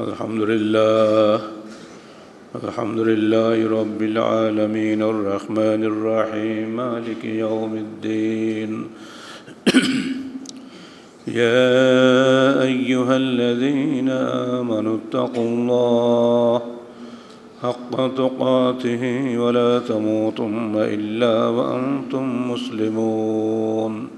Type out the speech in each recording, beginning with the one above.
الحمد لله الحمد لله رب العالمين الرحمن الرحيم مالك يوم الدين يا ايها الذين امنوا اتقوا الله حق تقاته ولا تموتن الا وانتم مسلمون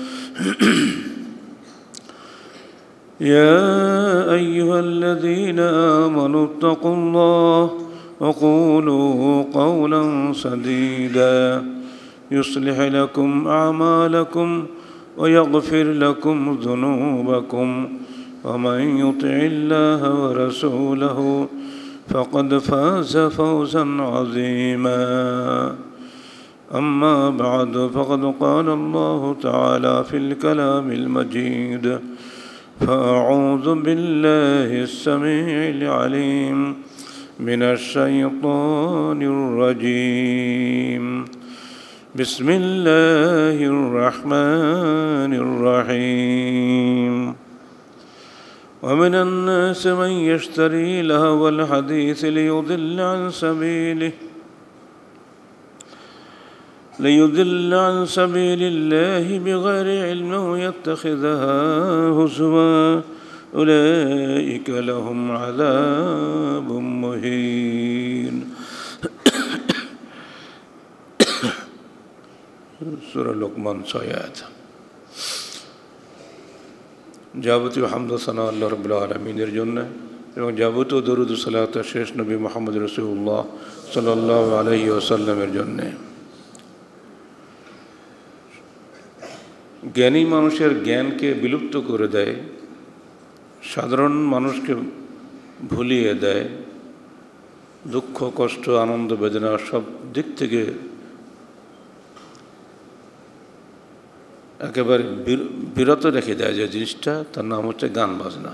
يا أيها الذين آمنوا اتقوا الله وقولوا قولا سديدا يصلح لكم أعمالكم ويغفر لكم ذنوبكم ومن يطع الله ورسوله فقد فاز فوزا عظيما أما بعد فقد قال الله تعالى في الكلام المجيد فأعوذ بالله السميع العليم من الشيطان الرجيم بسم الله الرحمن الرحيم ومن الناس من يشتري لهو الحديث ليضل عن سبيله ليضل عن سبيل الله بغير علم ويتخذها هزوا أولئك لهم عذاب مهين سورة لقمان سويات যাবতীয় হামদ সানা আল্লাহ রবুল্লা আলমিনের জন্য এবং যাবতীয় দরুদ সালাত শেষ নবী মোহাম্মদ রসুল্লাহ সাল্লাহ আলহি ওসাল্লামের জন্যে জ্ঞানী মানুষের জ্ঞানকে বিলুপ্ত করে দেয় সাধারণ মানুষকে ভুলিয়ে দেয় দুঃখ কষ্ট আনন্দ বেদনা সব দিক থেকে একেবারে বিরত রেখে দেয় যে জিনিসটা তার নাম হচ্ছে গান বাজনা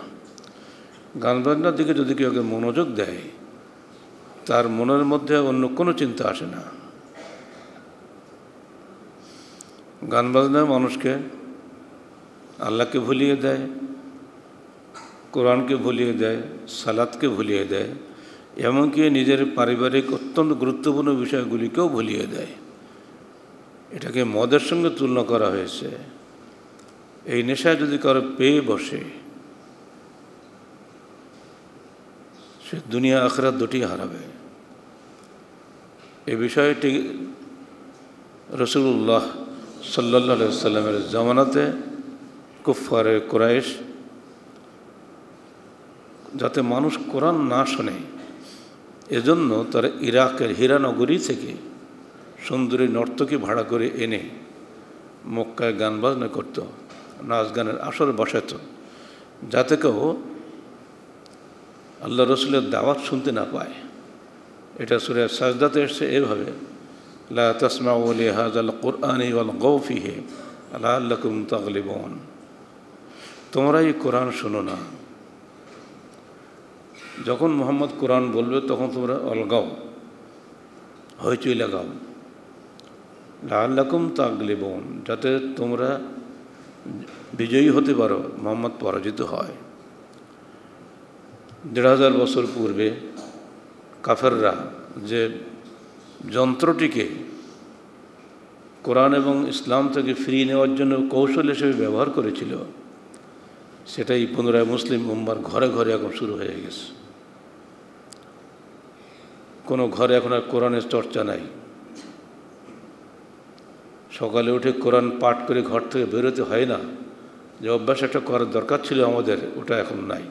গান বাজনার দিকে যদি কেউ মনোযোগ দেয় তার মনের মধ্যে অন্য কোনো চিন্তা আসে না গান বাজনা মানুষকে আল্লাহকে ভুলিয়ে দেয় কোরআনকে ভুলিয়ে দেয় সালাদকে ভুলিয়ে দেয় এমনকি নিজের পারিবারিক অত্যন্ত গুরুত্বপূর্ণ বিষয়গুলিকেও ভুলিয়ে দেয় এটাকে মদের সঙ্গে তুলনা করা হয়েছে এই নেশা যদি কারো পেয়ে বসে সে দুনিয়া আখরা দুটি হারাবে এ বিষয়টি রসুল্লাহ সাল্লাহ সাল্লামের জামানাতে কুফারে কোরাইশ যাতে মানুষ কোরআন না শোনে এজন্য তারা ইরাকের হীরানগরী থেকে সুন্দরী নর্তকী ভাড়া করে এনে মক্কায় গান বাজনা করত নাচ গানের আসর বসাত যাতে কেউ আল্লাহ রসুলের দাওয়াত শুনতে না পায় এটা সুরে সাজদাতে এসছে এভাবে لا تسمعوا لهذا القرآن والغو فيه لعلكم تغلبون তোমরা এই কোরআন শোনো না যখন মোহাম্মদ কোরআন বলবে তখন তোমরা অলগাও হইচই লাগাও লাল্লাকুম তাগলিবন যাতে তোমরা বিজয়ী হতে পারো মোহাম্মদ পরাজিত হয় দেড় হাজার বছর পূর্বে কাফেররা যে যন্ত্রটিকে কোরআন এবং ইসলাম থেকে ফিরিয়ে নেওয়ার জন্য কৌশল হিসেবে ব্যবহার করেছিল সেটাই পুনরায় মুসলিম মোম্বার ঘরে ঘরে এখন শুরু হয়ে গেছে কোনো ঘরে এখন আর কোরআনের চর্চা নাই সকালে উঠে কোরআন পাঠ করে ঘর থেকে বেরোতে হয় না যে অভ্যাস একটা করার দরকার ছিল আমাদের ওটা এখন নাই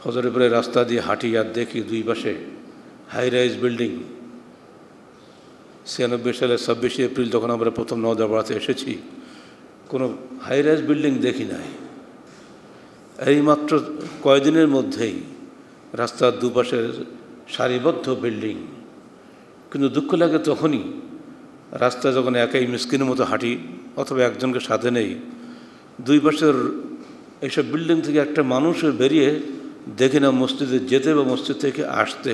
ফজরের পরে রাস্তা দিয়ে হাঁটি আর দেখি দুই পাশে হাই রাইজ বিল্ডিং ছিয়ানব্বই সালে ছাব্বিশে এপ্রিল যখন আমরা প্রথম নওদাপাড়াতে এসেছি কোনো হাই রাইজ বিল্ডিং দেখি নাই এইমাত্র কয়েকদিনের মধ্যেই রাস্তার দুপাশের সারিবদ্ধ বিল্ডিং কিন্তু দুঃখ লাগে তখনই রাস্তা যখন একাই মিসকিনের মতো হাঁটি অথবা একজনকে সাথে নেই দুই পাশের এইসব বিল্ডিং থেকে একটা মানুষের বেরিয়ে দেখি না মসজিদে যেতে বা মসজিদ থেকে আসতে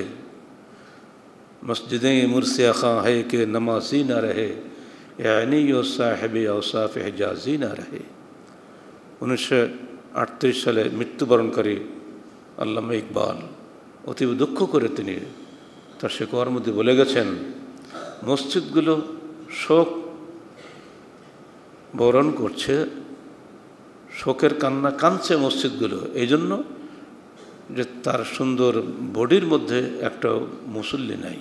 मस्जिदें मुरस खां है कि नमाजी ना रहे यानी यो साहिब औसाफ एजाजी ना रहे উনিশশো আটত্রিশ সালে মৃত্যুবরণ করে আল্লামা ইকবাল অতীব দুঃখ করে তিনি তার শেখর মধ্যে বলে গেছেন মসজিদগুলো শোক বরণ করছে শোকের কান্না কাঁদছে মসজিদগুলো এই জন্য যে তার সুন্দর বডির মধ্যে একটা মুসল্লি নাই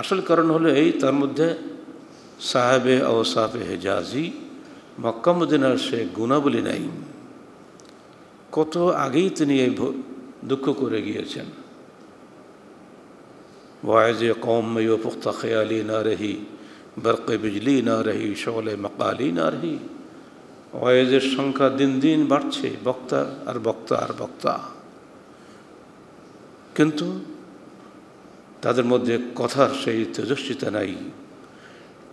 আসল কারণ হলো এই তার মধ্যে সাহেবে ও সাহেবে হেজাজি মক্কামুদ্দিনার সে গুণাবলী নাই কত আগেই তিনি এই দুঃখ করে গিয়েছেন ওয়াজে কম মেয় পুখ্তা খেয়ালি না রহি বরকে বিজলি না রহি শোলে মকালি না রহি ওয়াজের সংখ্যা দিন দিন বাড়ছে বক্তা আর বক্তা আর বক্তা কিন্তু তাদের মধ্যে কথা সেই তেজস্বিতা নাই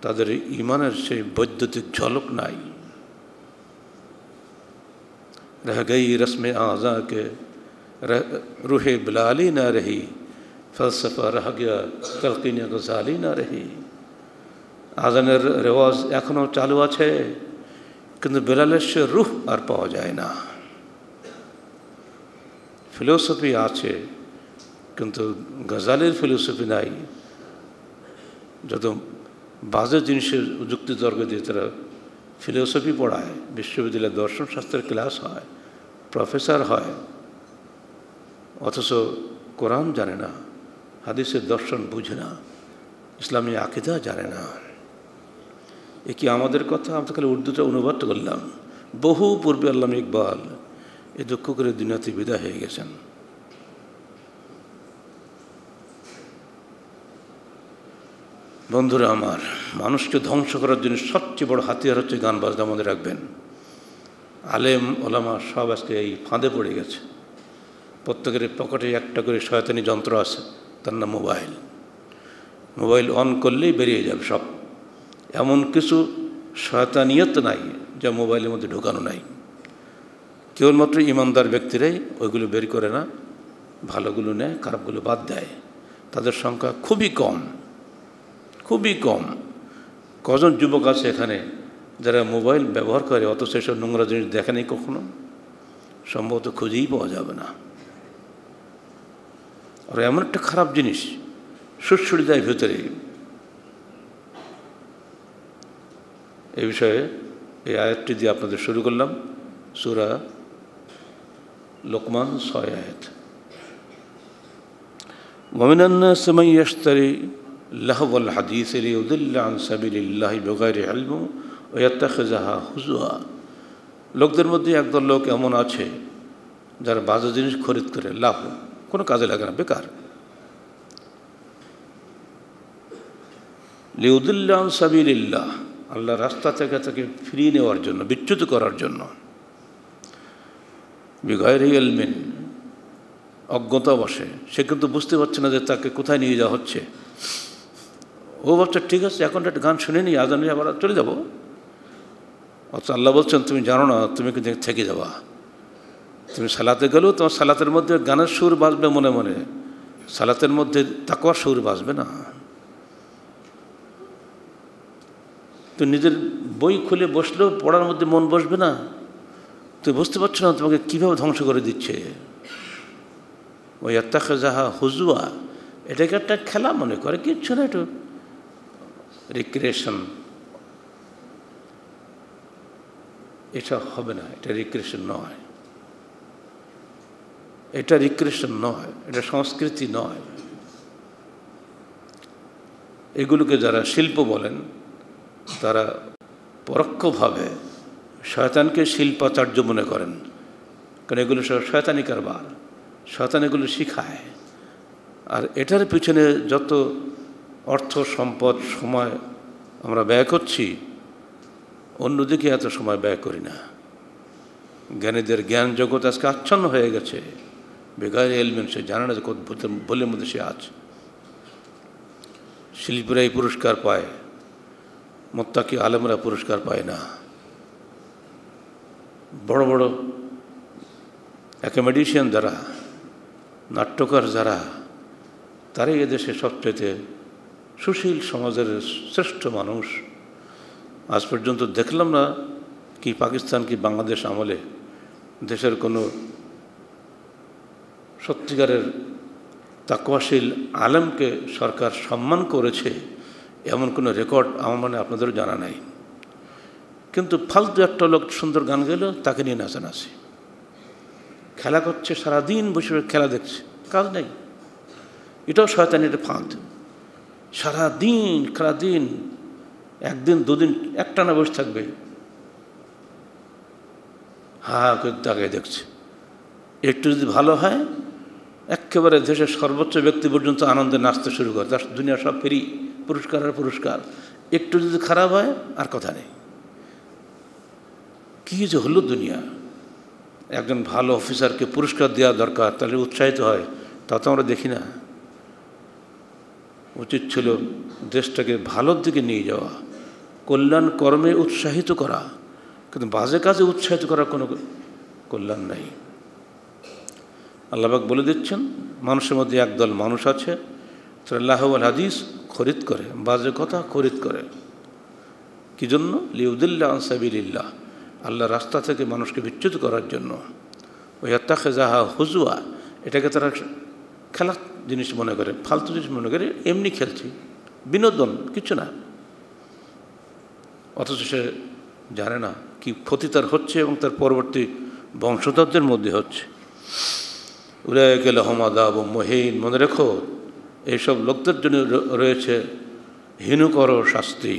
তাদের ঈমানের সেই বৈদ্যতি ঝলক নাই रह गई रस्म ए আযাহ কে রূহে বিলালি না रही ফালসাফা रह गया تلقিনিয়া গসালিন না रही আযানের রওয়াজ এখনো চালু আছে কিন্তু বেলালেশের রূহ আর পাওয়া যায় না ফিলোসফি আছে কিন্তু গজালের ফিলোসফি নাই যত বাজে জিনিসের যুক্তি তর্ক দিয়ে তারা ফিলোসফি পড়ায় বিশ্ববিদ্যালয়ে দর্শন শাস্ত্রের ক্লাস হয় প্রফেসর হয় অথচ কোরআন জানে না হাদিসের দর্শন বুঝে না ইসলামী আকিদা জানে না এ কি আমাদের কথা আমরা খালি উর্দুটা অনুবাদ করলাম বহু পূর্বে আল্লাম ইকবাল এ দুঃখ করে দিনাতি বিদায় হয়ে গেছেন বন্ধুরা আমার মানুষকে ধ্বংস করার জন্য সবচেয়ে বড় হাতিয়ার হচ্ছে গান বাজনা মনে রাখবেন আলেম ওলামা সব আজকে এই ফাঁদে পড়ে গেছে প্রত্যেকের পকেটে একটা করে শয়তানি যন্ত্র আছে তার নাম মোবাইল মোবাইল অন করলেই বেরিয়ে যাবে সব এমন কিছু শয়তানিয়ত নাই যা মোবাইলের মধ্যে ঢোকানো নাই কেবলমাত্র ইমানদার ব্যক্তিরাই ওইগুলো বের করে না ভালোগুলো নেয় খারাপগুলো বাদ দেয় তাদের সংখ্যা খুবই কম খুবই কম কজন যুবক আছে এখানে যারা মোবাইল ব্যবহার করে অত সেসব নোংরা জিনিস দেখে নেই কখনো সম্ভবত খুঁজেই পাওয়া যাবে না আর এমন একটা খারাপ জিনিস সুড়সুড়ি দেয় ভেতরে এ বিষয়ে এই আয়াতটি দিয়ে আপনাদের শুরু করলাম সুরা লোকমান ছয় আয়াত মমিনান্না সময় ইয়াস্তারি লাহবল হাদিস লিউদুল্লাহ সাবিল্লাহ বেগাইর আলম ওয়াত্তাখেজাহা হুজুয়া লোকদের মধ্যে একদল লোক এমন আছে যারা বাজে জিনিস খরিদ করে লাভ কোনো কাজে লাগে না বেকার লিউদুল্লাহ সাবিল্লাহ আল্লাহ রাস্তা থেকে তাকে ফিরিয়ে নেওয়ার জন্য বিচ্যুত করার জন্য বিগয়ের এলমিন অজ্ঞতা বসে সে কিন্তু বুঝতে পারছে না যে তাকে কোথায় নিয়ে যাওয়া হচ্ছে ও বলছে ঠিক আছে এখন একটা গান শুনে নিই আজানি আবার চলে যাবো অথচ আল্লাহ বলছেন তুমি জানো না তুমি কিন্তু থেকে যাবা তুমি সালাতে গেলেও তোমার সালাতের মধ্যে গানের সুর বাজবে মনে মনে সালাতের মধ্যে তাকওয়ার সুর বাজবে না তুমি নিজের বই খুলে বসলেও পড়ার মধ্যে মন বসবে না তুমি বুঝতে পারছো না তোমাকে কীভাবে ধ্বংস করে দিচ্ছে ওই আত্মাখা যাহা হুজুয়া এটাকে একটা খেলা মনে করে কিচ্ছু না একটু রিক্রিয়েশন এটা হবে না এটা রিক্রিয়েশন নয় এটা রিক্রিয়েশন নয় এটা সংস্কৃতি নয় এগুলোকে যারা শিল্প বলেন তারা পরোক্ষভাবে শয়তানকে শিল্পাচার্য মনে করেন কারণ এগুলো সব শয়তানি কারবার শয়তান এগুলো শিখায় আর এটার পিছনে যত অর্থ সম্পদ সময় আমরা ব্যয় করছি অন্যদিকে এত সময় ব্যয় করি না জ্ঞানীদের জ্ঞান জগৎ আজকে আচ্ছন্ন হয়ে গেছে বেগার এলমেন সে জানে না যে বলে মধ্যে সে আছে শিল্পীরা এই পুরস্কার পায় মোত্তাকি আলেমরা পুরস্কার পায় না বড় বড় অ্যাকোমেডিশিয়ান যারা নাট্যকার যারা তারাই এদেশে সবচেয়ে সুশীল সমাজের শ্রেষ্ঠ মানুষ আজ পর্যন্ত দেখলাম না কি পাকিস্তান কি বাংলাদেশ আমলে দেশের কোনো সত্যিকারের তাকওয়াশীল আলেমকে সরকার সম্মান করেছে এমন কোনো রেকর্ড আমার মানে আপনাদের জানা নাই কিন্তু ফালতু একটা লোক সুন্দর গান গেল তাকে নিয়ে নাচানাচি খেলা করছে সারাদিন বসে খেলা দেখছে কাজ নেই এটাও শয়তানি এটা ফাঁদ সারাদিন সারাদিন একদিন দুদিন একটানা বসে থাকবে হা করে তাকে দেখছে একটু যদি ভালো হয় একেবারে দেশের সর্বোচ্চ ব্যক্তি পর্যন্ত আনন্দে নাচতে শুরু করে তার দুনিয়া সব ফেরি পুরস্কার আর পুরস্কার একটু যদি খারাপ হয় আর কথা নেই কী যে হলো দুনিয়া একজন ভালো অফিসারকে পুরস্কার দেওয়া দরকার তাহলে উৎসাহিত হয় তা তো আমরা দেখি না উচিত ছিল দেশটাকে ভালোর দিকে নিয়ে যাওয়া কল্যাণ কর্মে উৎসাহিত করা কিন্তু বাজে কাজে উৎসাহিত করার কোনো কল্যাণ নাই আল্লাহবাক বলে দিচ্ছেন মানুষের মধ্যে একদল মানুষ আছে আল্লাহ হাদিস খরিদ করে বাজে কথা খরিদ করে কি জন্য লিউদুল্লাহ আনসাবিল্লাহ আল্লাহ রাস্তা থেকে মানুষকে বিচ্যুত করার জন্য ওই হত্যা খেজাহা হুজুয়া এটাকে তারা খেলার জিনিস মনে করে ফালতু জিনিস মনে করে এমনি খেলছি বিনোদন কিছু না অথচ সে জানে না কি ক্ষতি তার হচ্ছে এবং তার পরবর্তী বংশধরদের মধ্যে হচ্ছে উলায় গেল এবং মহিন মনে রেখো এইসব লোকদের জন্য রয়েছে হীনকর শাস্তি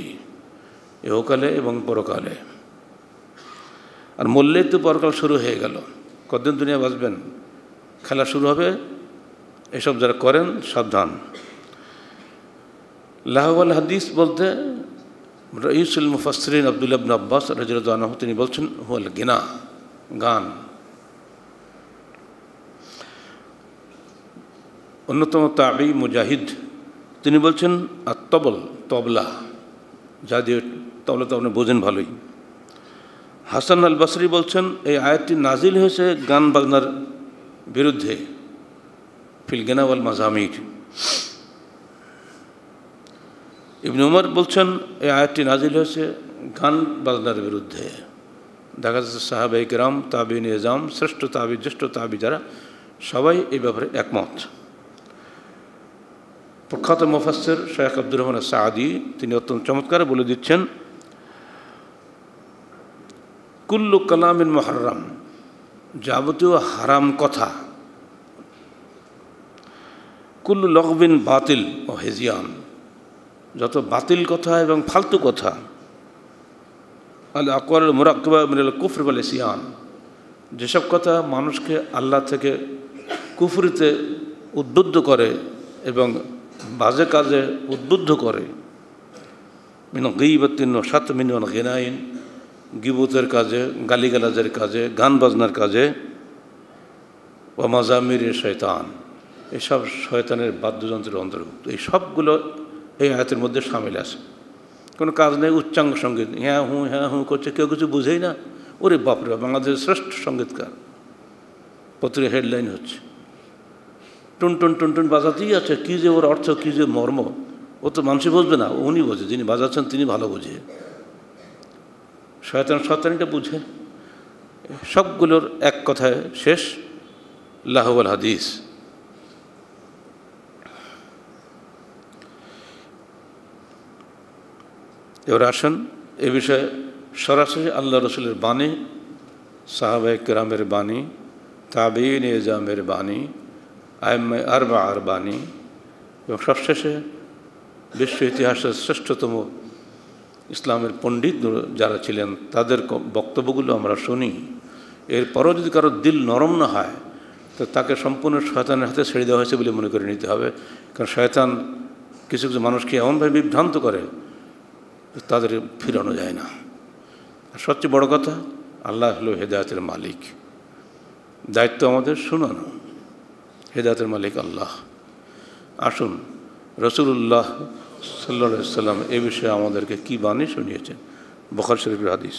এহকালে এবং পরকালে আর মূল্যেই তো পরকাল শুরু হয়ে গেল কতদিন দুনিয়া বাঁচবেন খেলা শুরু হবে এসব যারা করেন সাবধান লাহওয়াল হাদিস বলতে রঈসুল মুফাসরিন আবদুল্লাহ আব্বাস রাজিরাহ তিনি বলছেন হুয়াল গিনা গান অন্যতম তাবি মুজাহিদ তিনি বলছেন আর তবল তবলা যা দিয়ে তবলা তো আপনি বোঝেন ভালোই হাসান আল বাসরি বলছেন এই আয়াতটি নাজিল হয়েছে গান বাজনার বিরুদ্ধে ফিলগেনা ওয়াল মাজামির ইবন উমর বলছেন এই আয়াতটি নাজিল হয়েছে গান বাজনার বিরুদ্ধে দেখা যাচ্ছে সাহাবাই গ্রাম তাবি নিজাম শ্রেষ্ঠ তাবি জ্যেষ্ঠ তাবি যারা সবাই এই ব্যাপারে একমত প্রখ্যাত মুফাসের শেখ আব্দুর রহমান সাদি তিনি অত্যন্ত চমৎকার বলে দিচ্ছেন কুল্লু কালামিন মহারাম যাবতীয় হারাম কথা কুল্লু লগবিন বাতিল ও হেজিয়ান যত বাতিল কথা এবং ফালতু কথা আল আকবর মুরাকবা মিনাল কুফর বলে সিয়ান যেসব কথা মানুষকে আল্লাহ থেকে কুফরিতে উদ্বুদ্ধ করে এবং বাজে কাজে উদ্বুদ্ধ করে মিন গিবতিন সাত মিনন গেনাইন গিবতের কাজে গালিগালাজের কাজে গান বাজনার কাজে ও মাজামির শৈতান এসব শয়তানের বাদ্যযন্ত্রের অন্তর্ভুক্ত এই সবগুলো এই আয়াতের মধ্যে সামিল আছে কোনো কাজ নেই উচ্চাঙ্গ সঙ্গীত হ্যাঁ হুঁ হ্যাঁ হুঁ করছে কেউ কিছু বুঝেই না ওরে বাপরে বাংলাদেশের শ্রেষ্ঠ সঙ্গীতকার পত্রিকা হেডলাইন হচ্ছে টুন টুন টুন টুন বাজাতেই আছে কী যে ওর অর্থ কী যে মর্ম ও তো মানুষই বুঝবে না উনি বোঝে যিনি বাজাচ্ছেন তিনি ভালো বোঝে শয়তান শয়তানিটা বুঝে সবগুলোর এক কথায় শেষ লাহবল হাদিস এবার আসেন এ বিষয়ে সরাসরি আল্লাহ রসুলের বাণী সাহাবায় কেরামের বাণী তাবিন এজামের বাণী আয়ম্মে আরবা আর বাণী এবং সবশেষে বিশ্ব ইতিহাসের শ্রেষ্ঠতম ইসলামের পণ্ডিত যারা ছিলেন তাদের বক্তব্যগুলো আমরা শুনি এরপরও যদি কারো দিল নরম না হয় তো তাকে সম্পূর্ণ শয়তানের হাতে ছেড়ে দেওয়া হয়েছে বলে মনে করে নিতে হবে কারণ শয়তান কিছু কিছু মানুষকে এমনভাবে বিভ্রান্ত করে তাদের ফিরানো যায় না আর সবচেয়ে বড় কথা আল্লাহ হলো হেদায়তের মালিক দায়িত্ব আমাদের শোনানো হেদায়তের মালিক আল্লাহ আসুন রসুল্লাহ সাল্লা সাল্লাম এ বিষয়ে আমাদেরকে কী বাণী শুনিয়েছেন বখর শরীফের হাদিস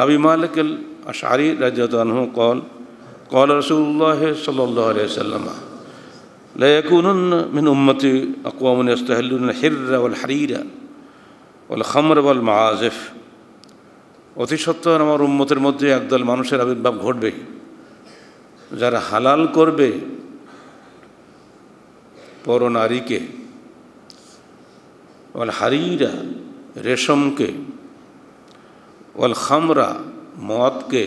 নবী মালিক আশারি রাজু কল কল রসুল্লাহ সাল্লাহ সাল্লামা لا يكونن من أمتي أقوام يستهلون الحر والحرير বলে খামর বল মাহাজেফ অতি সত্ত্বর আমার উন্মতের মধ্যে একদল মানুষের আবির্ভাব ঘটবে যারা হালাল করবে পর নারীকে ওল হারিরা রেশমকে ওল খামরা মদকে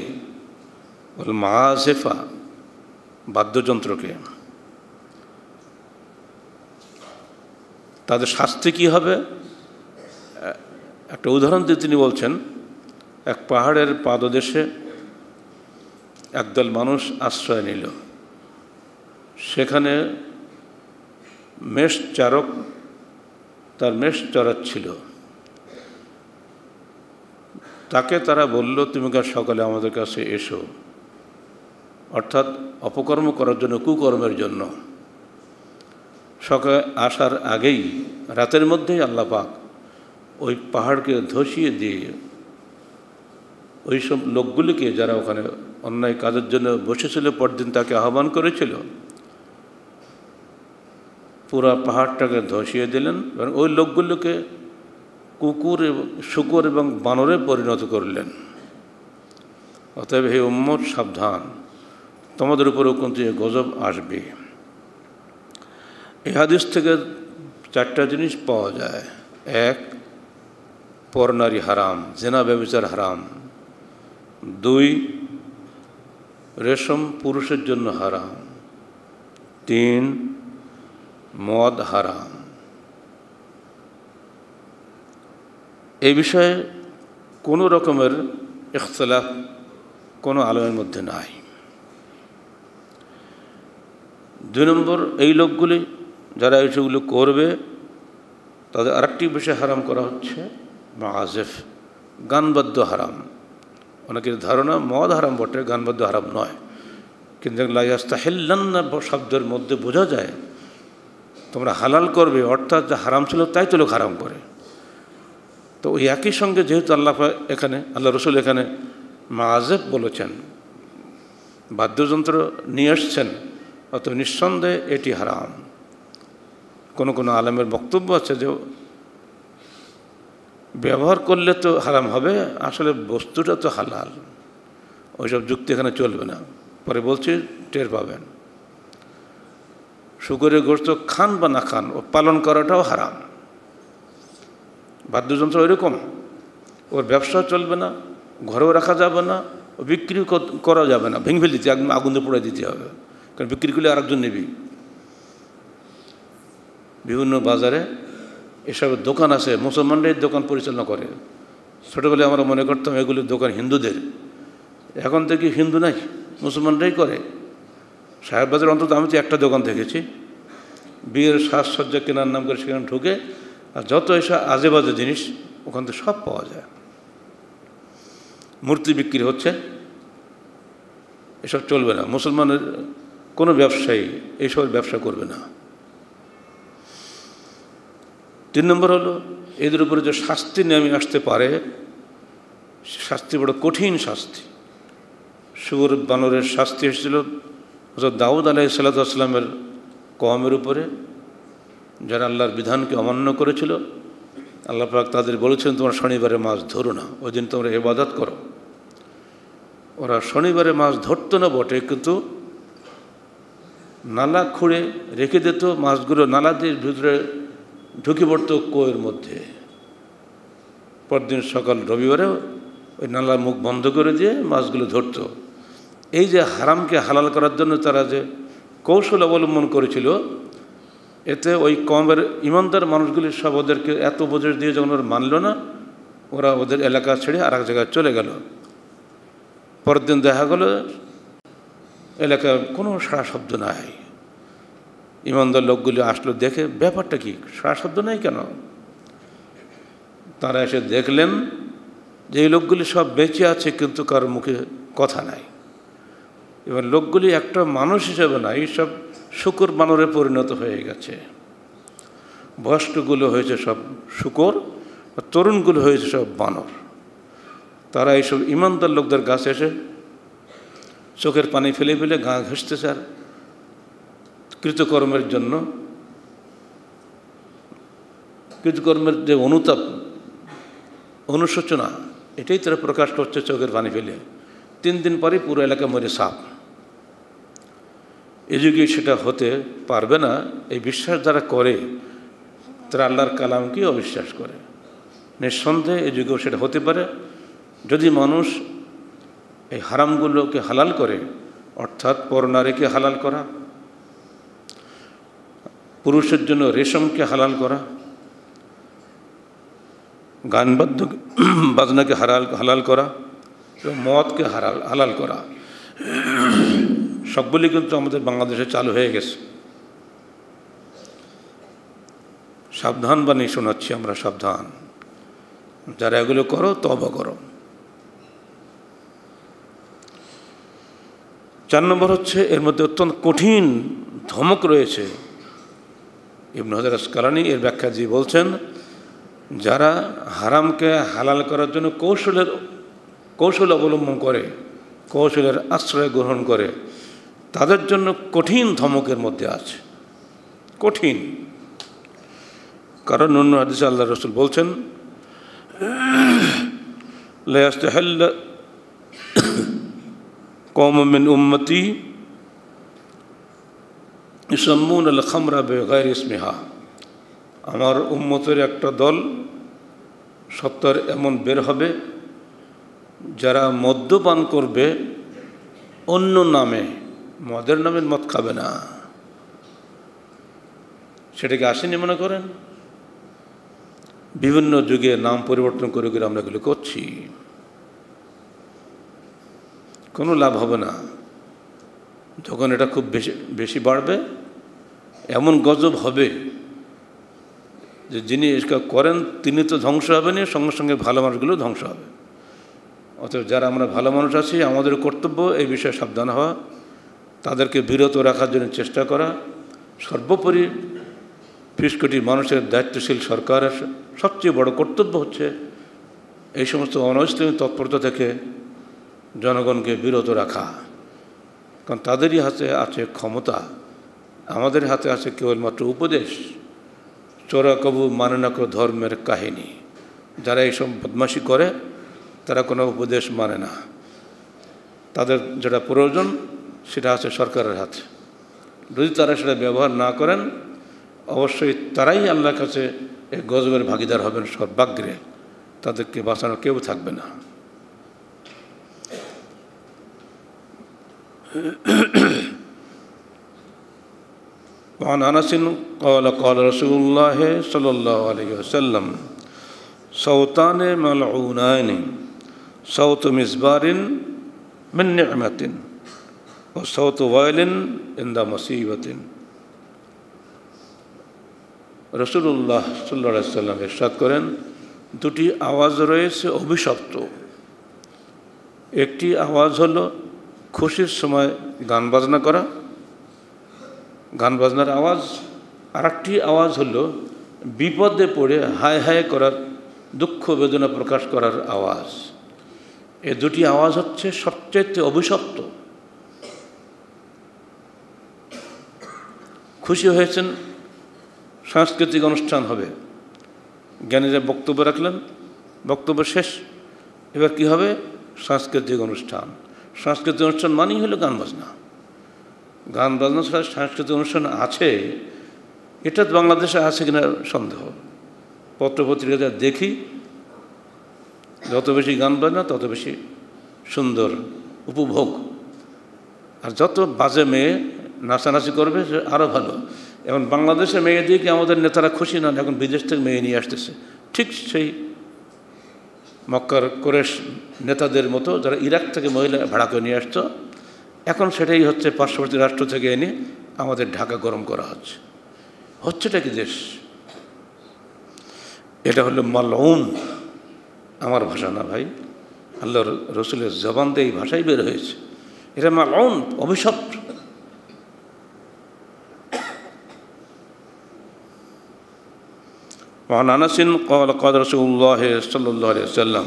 ওল মাহাজেফা বাদ্যযন্ত্রকে তাদের শাস্তি কী হবে একটা উদাহরণ দিয়ে তিনি বলছেন এক পাহাড়ের পাদদেশে একদল মানুষ আশ্রয় নিল সেখানে মেষ চারক তার মেষ চড়াচ্ছিল তাকে তারা বলল তুমি কাল সকালে আমাদের কাছে এসো অর্থাৎ অপকর্ম করার জন্য কুকর্মের জন্য সকালে আসার আগেই রাতের মধ্যেই আল্লাপাক পাক ওই পাহাড়কে ধসিয়ে দিয়ে ওই সব লোকগুলিকে যারা ওখানে অন্যায় কাজের জন্য বসেছিল পরদিন তাকে আহ্বান করেছিল পুরা পাহাড়টাকে ধসিয়ে দিলেন এবং ওই লোকগুলোকে কুকুর এবং শুকুর এবং বানরে পরিণত করলেন অতএব হে উম্মত সাবধান তোমাদের উপরেও কিন্তু এ গজব আসবে এ হাদিস থেকে চারটা জিনিস পাওয়া যায় এক নারী হারাম জেনা ব্যবচার হারাম দুই রেশম পুরুষের জন্য হারাম তিন মদ হারাম এই বিষয়ে কোনো রকমের ইখতলাফ কোনো আলমের মধ্যে নাই দুই নম্বর এই লোকগুলি যারা এইসবগুলো করবে তাদের আরেকটি বিষয় হারাম করা হচ্ছে মাজিফ গানবদ্ধ হারাম অনেকের ধারণা মদ হারাম বটে গানবদ্ধ হারাম নয় কিন্তু লাইয়াস্তাহিল্লান্না শব্দের মধ্যে বোঝা যায় তোমরা হালাল করবে অর্থাৎ যা হারাম ছিল তাই তো লোক হারাম করে তো ওই একই সঙ্গে যেহেতু আল্লাহ এখানে আল্লাহ রসুল এখানে মাজেব বলেছেন বাদ্যযন্ত্র নিয়ে এসছেন অত নিঃসন্দেহে এটি হারাম কোনো কোনো আলেমের বক্তব্য আছে যে ব্যবহার করলে তো হারাম হবে আসলে বস্তুটা তো হালাল ওইসব যুক্তি এখানে চলবে না পরে বলছি টের পাবেন শুকুরের গোস্ত খান বা না খান ও পালন করাটাও হারাম বাদ্যযন্ত্র ওইরকম ওর ব্যবসা চলবে না ঘরেও রাখা যাবে না ও বিক্রি করা যাবে না ভেঙে ফেলে দিতে আগুনে পোড়াই দিতে হবে কারণ বিক্রি করলে আরেকজন নেবি বিভিন্ন বাজারে এসবের দোকান আছে মুসলমানরাই দোকান পরিচালনা করে ছোটোবেলায় আমরা মনে করতাম এগুলির দোকান হিন্দুদের এখন থেকে হিন্দু নাই মুসলমানরাই করে সাহেববাজার অন্তত আমি তো একটা দোকান দেখেছি বিয়ের সাজসজ্জা কেনার নাম করে সেখানে ঢুকে আর যত এসব আজেবাজে জিনিস ওখান থেকে সব পাওয়া যায় মূর্তি বিক্রি হচ্ছে এসব চলবে না মুসলমানের কোনো ব্যবসায়ী এইসবের ব্যবসা করবে না তিন নম্বর হলো এদের উপরে যে শাস্তি নেমে আসতে পারে শাস্তি বড় কঠিন শাস্তি সুর বানরের শাস্তি এসেছিল হজরত দাউদ আলাহ আসলামের কমের উপরে যারা আল্লাহর বিধানকে অমান্য করেছিল আল্লাহ পাক তাদের বলেছেন তোমরা শনিবারে মাছ ধরো না ওই দিন তোমরা এবাদত করো ওরা শনিবারে মাছ ধরত না বটে কিন্তু নালা খুঁড়ে রেখে দিত মাছগুলো নালা দিয়ে ভিতরে ঢুকে পড়তো কোয়ের মধ্যে পরদিন সকাল রবিবারে ওই নালা মুখ বন্ধ করে দিয়ে মাছগুলো ধরত এই যে হারামকে হালাল করার জন্য তারা যে কৌশল অবলম্বন করেছিল এতে ওই কমের ইমানদার মানুষগুলি সব ওদেরকে এত উপদেশ দিয়ে যখন ওরা মানল না ওরা ওদের এলাকা ছেড়ে আর এক জায়গায় চলে গেল পরের দিন দেখা গেল এলাকা কোনো সারা শব্দ নাই ইমানদার লোকগুলি আসলো দেখে ব্যাপারটা কি শ্বাসশব্দ নাই কেন তারা এসে দেখলেন যে এই লোকগুলি সব বেঁচে আছে কিন্তু কারোর মুখে কথা নাই এবার লোকগুলি একটা মানুষ হিসেবে নাই সব শুকুর বানরে পরিণত হয়ে গেছে বয়স্কগুলো হয়েছে সব শুকর তরুণগুলো হয়েছে সব বানর তারা এইসব ইমানদার লোকদের গাছে এসে চোখের পানি ফেলে ফেলে গা ঘেঁষতেছে আর কৃতকর্মের জন্য কৃতকর্মের যে অনুতাপ অনুশোচনা এটাই তারা প্রকাশ করছে চোখের পানি ফেলে তিন দিন পরে পুরো এলাকা মরে সাপ এ যুগে সেটা হতে পারবে না এই বিশ্বাস যারা করে তারা আল্লাহর কালামকে অবিশ্বাস করে নিঃসন্দেহে এ যুগেও সেটা হতে পারে যদি মানুষ এই হারামগুলোকে হালাল করে অর্থাৎ পরনারীকে হালাল করা পুরুষের জন্য রেশমকে হালাল করা গানবাদ্য বাজনাকে হারাল হালাল করা এবং মদকে হারাল হালাল করা সবগুলি কিন্তু আমাদের বাংলাদেশে চালু হয়ে গেছে সাবধান বাণী শোনাচ্ছি আমরা সাবধান যারা এগুলো করো তবা করো চার নম্বর হচ্ছে এর মধ্যে অত্যন্ত কঠিন ধমক রয়েছে ইবন হজর আসকালানি এর ব্যাখ্যা যে বলছেন যারা হারামকে হালাল করার জন্য কৌশলের কৌশল অবলম্বন করে কৌশলের আশ্রয় গ্রহণ করে তাদের জন্য কঠিন ধমকের মধ্যে আছে কঠিন কারণ অন্য আদিস আল্লাহ রসুল বলছেন ليستحل قوم من أمتي ইসমুন আল খামরা বেগাইর ইসমিহা আমার উম্মতের একটা দল সত্তর এমন বের হবে যারা মদ্যপান করবে অন্য নামে মদের নামে মদ খাবে না সেটাকে আসেনি মনে করেন বিভিন্ন যুগে নাম পরিবর্তন করে করে আমরা এগুলো করছি কোনো লাভ হবে না যখন এটা খুব বেশি বেশি বাড়বে এমন গজব হবে যে যিনি এটা করেন তিনি তো ধ্বংস না সঙ্গে সঙ্গে ভালো মানুষগুলো ধ্বংস হবে অতএব যারা আমরা ভালো মানুষ আছি আমাদের কর্তব্য এই বিষয়ে সাবধান হওয়া তাদেরকে বিরত রাখার জন্য চেষ্টা করা সর্বোপরি বিশ মানুষের দায়িত্বশীল সরকারের সবচেয়ে বড় কর্তব্য হচ্ছে এই সমস্ত অনৈসলিম তৎপরতা থেকে জনগণকে বিরত রাখা কারণ তাদেরই হাতে আছে ক্ষমতা আমাদের হাতে আছে কেবলমাত্র উপদেশ চোরা কবু মানে না কোনো ধর্মের কাহিনী যারা এইসব বদমাসি করে তারা কোনো উপদেশ মানে না তাদের যেটা প্রয়োজন সেটা আছে সরকারের হাতে যদি তারা সেটা ব্যবহার না করেন অবশ্যই তারাই আল্লাহর কাছে এই গজবের ভাগিদার হবেন সর্বাগ্রে তাদেরকে বাঁচানো কেউ থাকবে না وعن انس قال قال رسول اللہ صلی اللہ علیہ وسلم سوتان ملعونان سوت مزبار من نعمت و سوت وائل اندہ مصیبت রসুল উল্লাহ সাল্লা সাল্লাম এরশাদ করেন দুটি আওয়াজ রয়েছে অভিশপ্ত একটি আওয়াজ হলো খুশির সময় গান বাজনা করা গান বাজনার আওয়াজ আর আওয়াজ হলো বিপদে পড়ে হায় হায় করার দুঃখ বেদনা প্রকাশ করার আওয়াজ এ দুটি আওয়াজ হচ্ছে সবচেয়ে অভিশপ্ত খুশি হয়েছেন সাংস্কৃতিক অনুষ্ঠান হবে জ্ঞানীরা বক্তব্য রাখলেন বক্তব্য শেষ এবার কি হবে সাংস্কৃতিক অনুষ্ঠান সাংস্কৃতিক অনুষ্ঠান মানেই হলো গান বাজনা গান বাজনা ছাড়া সাংস্কৃতিক অনুষ্ঠান আছে এটা বাংলাদেশে আছে কিনা সন্দেহ পত্রপত্রিকা যা দেখি যত বেশি গান বাজনা তত বেশি সুন্দর উপভোগ আর যত বাজে মেয়ে নাচানাচি করবে সে আরও ভালো এখন বাংলাদেশের কি আমাদের নেতারা খুশি নন এখন বিদেশ থেকে মেয়ে নিয়ে আসতেছে ঠিক সেই মক্কার কোরেশ নেতাদের মতো যারা ইরাক থেকে মহিলা ভাড়া করে নিয়ে আসতো এখন সেটাই হচ্ছে পার্শ্ববর্তী রাষ্ট্র থেকে এনে আমাদের ঢাকা গরম করা হচ্ছে হচ্ছেটা কি দেশ এটা হলো মালউম আমার ভাষা না ভাই আল্লাহর রসুলের জবান দিয়ে এই ভাষাই বের হয়েছে এটা মালউন অভিশপ্ত وعن أنس قال قال رسول الله صلى الله عليه وسلم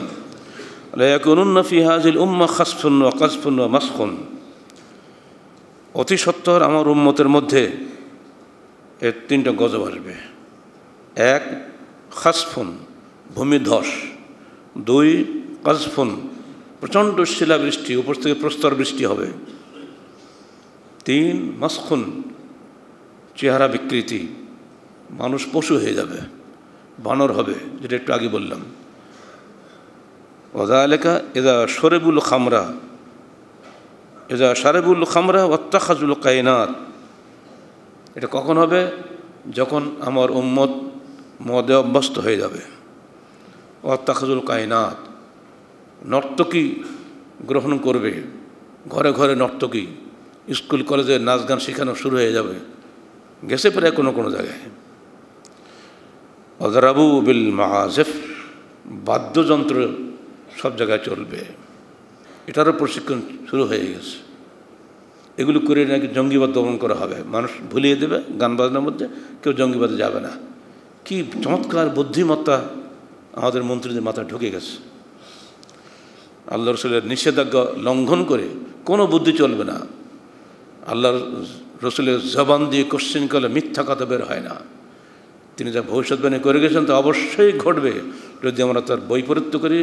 لا يكونن في هذه الأمة خصف وقذف ومسخ অতি সত্তর আমার উম্মতের মধ্যে এ তিনটা গজব আসবে এক খাসফুন ভূমিধস দুই কাজফুন প্রচণ্ড শিলাবৃষ্টি উপর থেকে প্রস্তর বৃষ্টি হবে তিন মাসখুন চেহারা বিকৃতি মানুষ পশু হয়ে যাবে বানর হবে যেটা একটু আগে বললাম ওজা আলেকা এদা সরেবুল খামরা এদা সারেবুল খামরা অত্যাখাজুল কায়নাত এটা কখন হবে যখন আমার উম্মত মদে অভ্যস্ত হয়ে যাবে অত্যাখাজুল কায়নাত নর্তকী গ্রহণ করবে ঘরে ঘরে নর্তকী স্কুল কলেজে নাচ গান শেখানো শুরু হয়ে যাবে গেছে প্রায় কোনো কোনো জায়গায় অজরাবু বিল মাহাজেফ বাদ্যযন্ত্র সব জায়গায় চলবে এটারও প্রশিক্ষণ শুরু হয়ে গেছে এগুলো করে নাকি জঙ্গিবাদ দমন করা হবে মানুষ ভুলিয়ে দেবে গান বাজনার মধ্যে কেউ জঙ্গিবাদে যাবে না কি চমৎকার বুদ্ধিমত্তা আমাদের মন্ত্রীদের মাথা ঢুকে গেছে আল্লাহ রসুলের নিষেধাজ্ঞা লঙ্ঘন করে কোনো বুদ্ধি চলবে না আল্লাহর রসুলের জবান দিয়ে কোশ্চেন করলে মিথ্যা কথা বের হয় না তিনি যা ভবিষ্যৎবাণী করে গেছেন তা অবশ্যই ঘটবে যদি আমরা তার বৈপরীত্য করি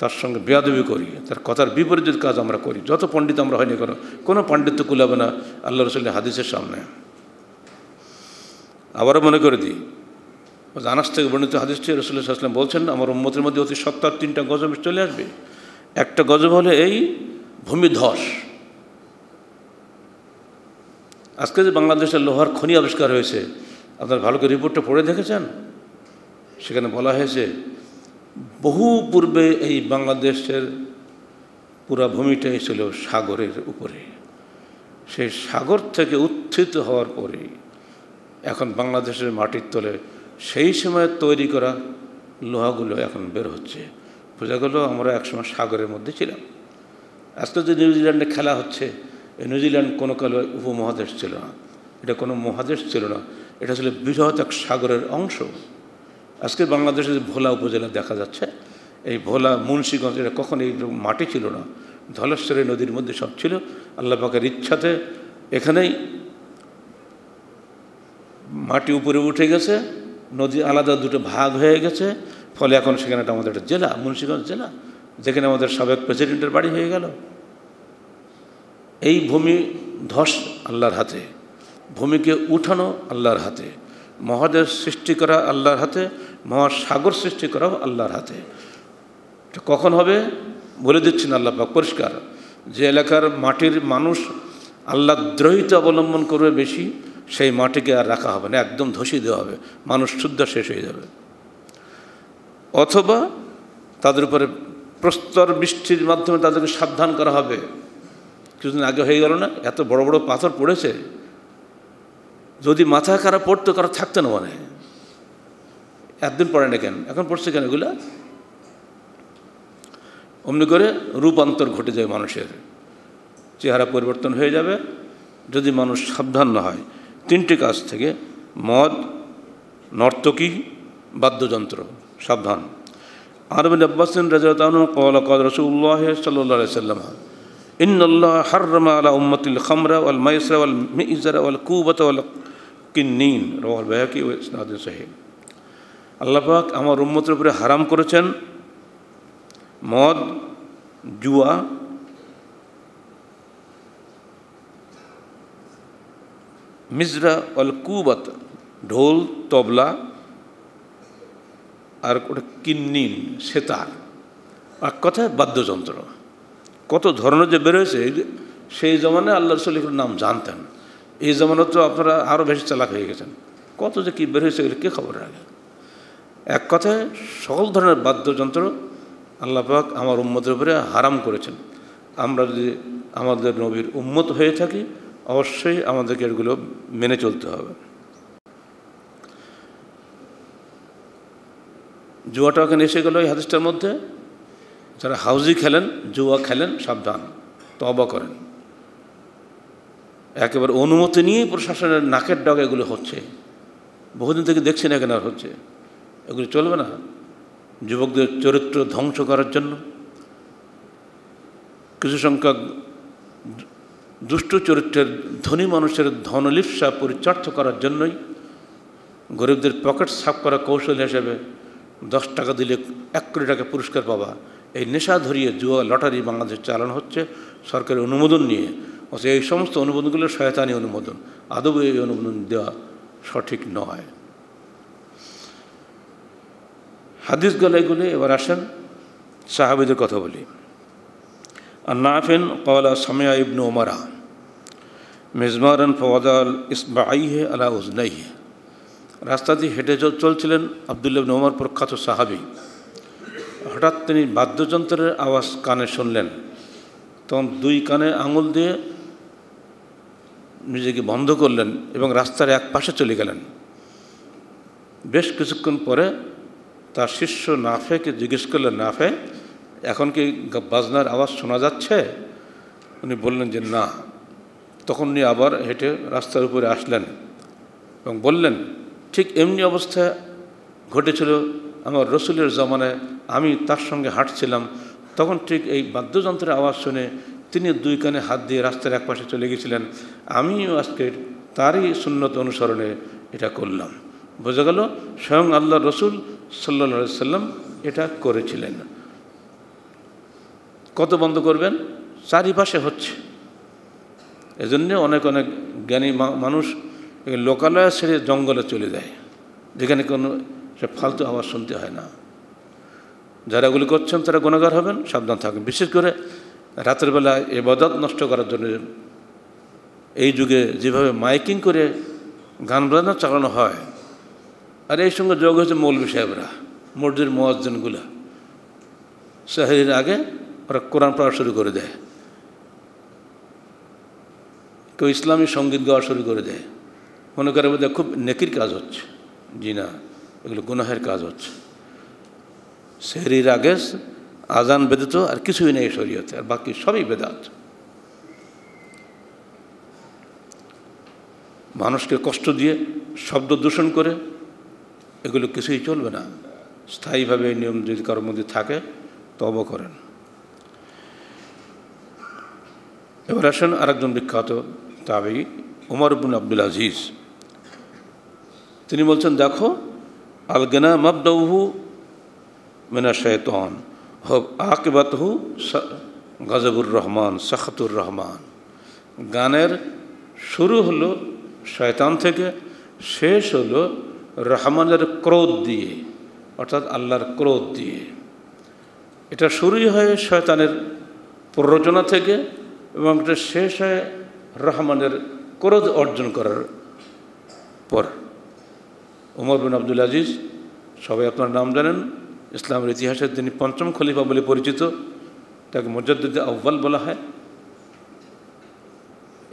তার সঙ্গে বেয়াদবি করি তার কথার বিপরীত যদি কাজ আমরা করি যত পণ্ডিত আমরা হয়নি কেন কোনো তো কুলাবে না আল্লাহ রসল্লি হাদিসের সামনে আবারও মনে করে দিই আনাস থেকে বর্ণিত হাদিসটি রসুল্লাহ আসলাম বলছেন আমার উন্মতের মধ্যে অতি সত্তর তিনটা গজব চলে আসবে একটা গজব হলে এই ভূমিধস আজকে যে বাংলাদেশের লোহার খনি আবিষ্কার হয়েছে আপনারা ভালো করে রিপোর্টটা পড়ে দেখেছেন সেখানে বলা হয়েছে বহু পূর্বে এই বাংলাদেশের পুরা ভূমিটাই ছিল সাগরের উপরে সেই সাগর থেকে উত্থিত হওয়ার পরে এখন বাংলাদেশের মাটির তলে সেই সময় তৈরি করা লোহাগুলো এখন বের হচ্ছে বোঝা গেল আমরা একসময় সাগরের মধ্যে ছিলাম আজকে যে নিউজিল্যান্ডে খেলা হচ্ছে এই নিউজিল্যান্ড কোনো কালে উপমহাদেশ ছিল না এটা কোনো মহাদেশ ছিল না এটা আসলে বৃহৎ এক সাগরের অংশ আজকে বাংলাদেশের ভোলা উপজেলা দেখা যাচ্ছে এই ভোলা মুন্সীগঞ্জ এটা কখন এই মাটি ছিল না ধলেশ্বরী নদীর মধ্যে সব ছিল আল্লাহ পাকের ইচ্ছাতে এখানেই মাটি উপরে উঠে গেছে নদী আলাদা দুটো ভাগ হয়ে গেছে ফলে এখন সেখানে একটা আমাদের একটা জেলা মুন্সীগঞ্জ জেলা যেখানে আমাদের সাবেক প্রেসিডেন্টের বাড়ি হয়ে গেল এই ভূমি ধস আল্লাহর হাতে ভূমিকে উঠানো আল্লাহর হাতে মহাদেশ সৃষ্টি করা আল্লাহর হাতে মহাসাগর সৃষ্টি করাও আল্লাহর হাতে কখন হবে বলে দিচ্ছেন আল্লাহ পাক পরিষ্কার যে এলাকার মাটির মানুষ আল্লাহ দ্রোহিত অবলম্বন করবে বেশি সেই মাটিকে আর রাখা হবে না একদম ধসিয়ে দেওয়া হবে মানুষ শুদ্ধ শেষ হয়ে যাবে অথবা তাদের উপরে প্রস্তর বৃষ্টির মাধ্যমে তাদেরকে সাবধান করা হবে কিছুদিন আগে হয়ে গেল না এত বড় বড় পাথর পড়েছে যদি মাথা খারাপ পড়তো কারো থাকতো না মনে একদিন পড়ে না কেন এখন পড়ছে কেন এগুলো অমনি করে রূপান্তর ঘটে যায় মানুষের চেহারা পরিবর্তন হয়ে যাবে যদি মানুষ সাবধান না হয় তিনটি কাজ থেকে মদ নর্তকী বাদ্যযন্ত্র সাবধান আরবিন আব্বাসিন রাজাতানু কল কল রসুল্লাহ সাল্লাম ইন্নআল্লাহ হরমা আলা উম্মতিল খামরা ওয়াল মাইসরা ওয়াল মিজরা ওয়াল কুবত ওয়াল কিন্নিন রহল বেহাকি ও ইসনাদিন সাহেব আল্লাপাক আমার উম্মতের উপরে হারাম করেছেন মদ জুয়া মিজরা অল কুবত ঢোল তবলা আর ওটা কিন্নিন সেতার আর কথায় বাদ্যযন্ত্র কত ধরনের যে বেরোয়েছে সেই জমানে আল্লাহ রসুল নাম জানতেন এই জমানত তো আপনারা আরও বেশি চালাক হয়ে গেছেন কত যে কী বের হয়েছে এগুলো কে খবর রাখে এক কথায় সকল ধরনের বাদ্যযন্ত্র আল্লাপাক আমার উম্মতের উপরে হারাম করেছেন আমরা যদি আমাদের নবীর উম্মত হয়ে থাকি অবশ্যই আমাদেরকে এগুলো মেনে চলতে হবে জুয়াটা ওখানে এসে গেল এই হাদিসটার মধ্যে যারা হাউজি খেলেন জুয়া খেলেন সাবধান তবা করেন একেবারে অনুমতি নিয়েই প্রশাসনের নাকের ডগা এগুলো হচ্ছে বহুদিন থেকে দেখছি না কেন আর হচ্ছে এগুলো চলবে না যুবকদের চরিত্র ধ্বংস করার জন্য কিছু সংখ্যক দুষ্ট চরিত্রের ধনী মানুষের ধনলিপসা পরিচর্চা করার জন্যই গরিবদের পকেট সাফ করা কৌশল হিসেবে দশ টাকা দিলে এক কোটি টাকা পুরস্কার পাওয়া এই নেশা ধরিয়ে জুয়া লটারি বাংলাদেশ চালানো হচ্ছে সরকারের অনুমোদন নিয়ে অথচ এই সমস্ত অনুমোদনগুলো শয়তানি অনুমোদন আদৌ এই অনুমোদন দেওয়া সঠিক নয় হাদিস গলাইগুলি এবার আসেন সাহাবিদের কথা বলি নাফেন কওয়ালা সামিয়া ইবন ওমারা মেজমারান ফওয়াদাল হে আলা উজনাইহে রাস্তা দিয়ে হেঁটে চলছিলেন আবদুল্লাহ ওমর প্রখ্যাত সাহাবি হঠাৎ তিনি বাদ্যযন্ত্রের আওয়াজ কানে শুনলেন তখন দুই কানে আঙুল দিয়ে নিজেকে বন্ধ করলেন এবং রাস্তার এক পাশে চলে গেলেন বেশ কিছুক্ষণ পরে তার শিষ্য নাফেকে জিজ্ঞেস করলেন নাফে এখন কি বাজনার আওয়াজ শোনা যাচ্ছে উনি বললেন যে না তখন উনি আবার হেঁটে রাস্তার উপরে আসলেন এবং বললেন ঠিক এমনি অবস্থা ঘটেছিল আমার রসুলের জমানায় আমি তার সঙ্গে হাঁটছিলাম তখন ঠিক এই বাদ্যযন্ত্রের আওয়াজ শুনে তিনি দুই কানে হাত দিয়ে রাস্তার এক পাশে চলে গেছিলেন আমিও আজকে তারই সুন্নত অনুসরণে এটা করলাম বোঝা গেল স্বয়ং আল্লাহ রসুল সাল্লা সাল্লাম এটা করেছিলেন কত বন্ধ করবেন চারিপাশে হচ্ছে এজন্য অনেক অনেক জ্ঞানী মানুষ লোকালয় ছেড়ে জঙ্গলে চলে যায় যেখানে কোনো সে ফালতু আওয়াজ শুনতে হয় না যারা এগুলি করছেন তারা গুণাগার হবেন সাবধান থাকবেন বিশেষ করে রাতের বেলা এ বদাত নষ্ট করার জন্য এই যুগে যেভাবে মাইকিং করে গান বাজনা চালানো হয় আর এই সঙ্গে যোগ হয়েছে মৌলবী সাহেবরা মসজিদের মোয়াজ্জিনগুলো সাহেরির আগে ওরা কোরআন পড়া শুরু করে দেয় কেউ ইসলামী সঙ্গীত গাওয়া শুরু করে দেয় মনে করে বোধ খুব নেকির কাজ হচ্ছে জি না এগুলো গুনাহের কাজ হচ্ছে সেহরির আগে আজান বেদিত আর কিছুই নেই শরীয়তে আর বাকি সবই বেদাত মানুষকে কষ্ট দিয়ে শব্দ দূষণ করে এগুলো কিছুই চলবে না স্থায়ীভাবে এই নিয়ম যদি কারোর মধ্যে থাকে তব করেন এবার আসেন আরেকজন বিখ্যাত তাবি উমর বিন আব্দুল আজিজ তিনি বলছেন দেখো আলগেনা মাবদৌহু মেনা শেতন আকিবাত হু গাজবুর রহমান সাখাতুর রহমান গানের শুরু হলো শয়তান থেকে শেষ হলো রহমানের ক্রোধ দিয়ে অর্থাৎ আল্লাহর ক্রোধ দিয়ে এটা শুরুই হয় শয়তানের প্ররোচনা থেকে এবং এটা শেষ হয় রহমানের ক্রোধ অর্জন করার পর উমর বিন আবদুল আজিজ সবাই আপনার নাম জানেন ইসলামের ইতিহাসের যিনি পঞ্চম খলিফা বলে পরিচিত তাকে মজাদ্দুদ্দে আহ্বাল বলা হয়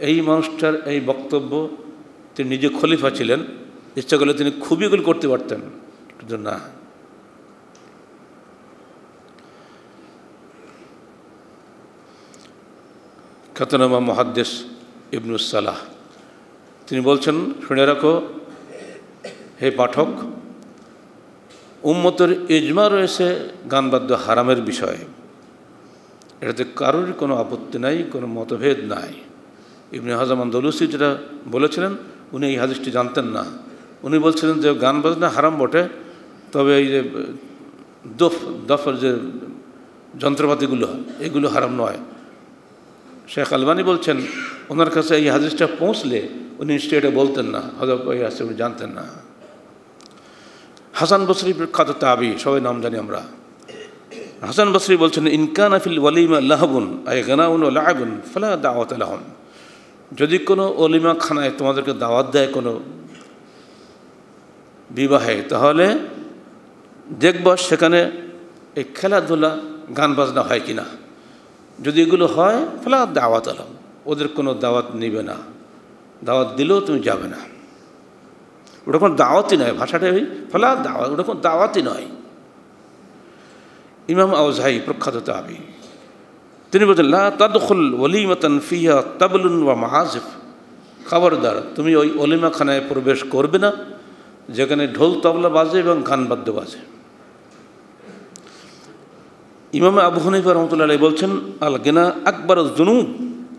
এই মানুষটার এই বক্তব্য তিনি নিজে খলিফা ছিলেন ইচ্ছা করলে তিনি খুবই গুলি করতে পারতেন কিন্তু না খ্যাতনামা মহাদ্দেশ ইবনুসালাহ তিনি বলছেন শুনে রাখো হে পাঠক উম্মতের ইজমা রয়েছে গান বাদ্য হারামের বিষয়ে এটাতে কারোর কোনো আপত্তি নাই কোনো মতভেদ নাই ইবনে হাজামান দলুসি যেটা বলেছিলেন উনি এই হাদিসটি জানতেন না উনি বলছিলেন যে গান বাজনা হারাম বটে তবে এই যে দফ দফের যে যন্ত্রপাতিগুলো এগুলো হারাম নয় শেখ আলবানি বলছেন ওনার কাছে এই হাদিসটা পৌঁছলে উনি নিশ্চয়ই এটা বলতেন না হজরত এই হাদিসটা উনি জানতেন না হাসান বসরি বিখ্যাত তাবি সবাই নাম জানি আমরা হাসান বসরি বলছেন ইনকান আফিল ওয়ালিমা লাহাবুন আই গানাউন লাহাবুন ফলা দাওয়াত আলহম যদি কোনো অলিমা খানায় তোমাদেরকে দাওয়াত দেয় কোনো বিবাহে তাহলে দেখব সেখানে এই খেলাধুলা গান বাজনা হয় কি না যদি এগুলো হয় ফলা দাওয়াত আলম ওদের কোনো দাওয়াত নিবে না দাওয়াত দিলেও তুমি যাবে না ওটা কোনো দাওয়াতি নয় ভাষাটা ওই ফলা দাওয়া ওটা কোনো দাওয়াতি নয় ইমাম আউজাই প্রখ্যাত তাবি তিনি বলছেন লা তাদখুল ওলিমাতান ফিয়া তাবলুন ওয়া মাহাজিফ খবরদার তুমি ওই অলিমাখানায় প্রবেশ করবে না যেখানে ঢোল তবলা বাজে এবং গান বাদ্য বাজে ইমাম আবু হনিফা রহমতুল্লাহ বলছেন আল গেনা আকবর জুনুব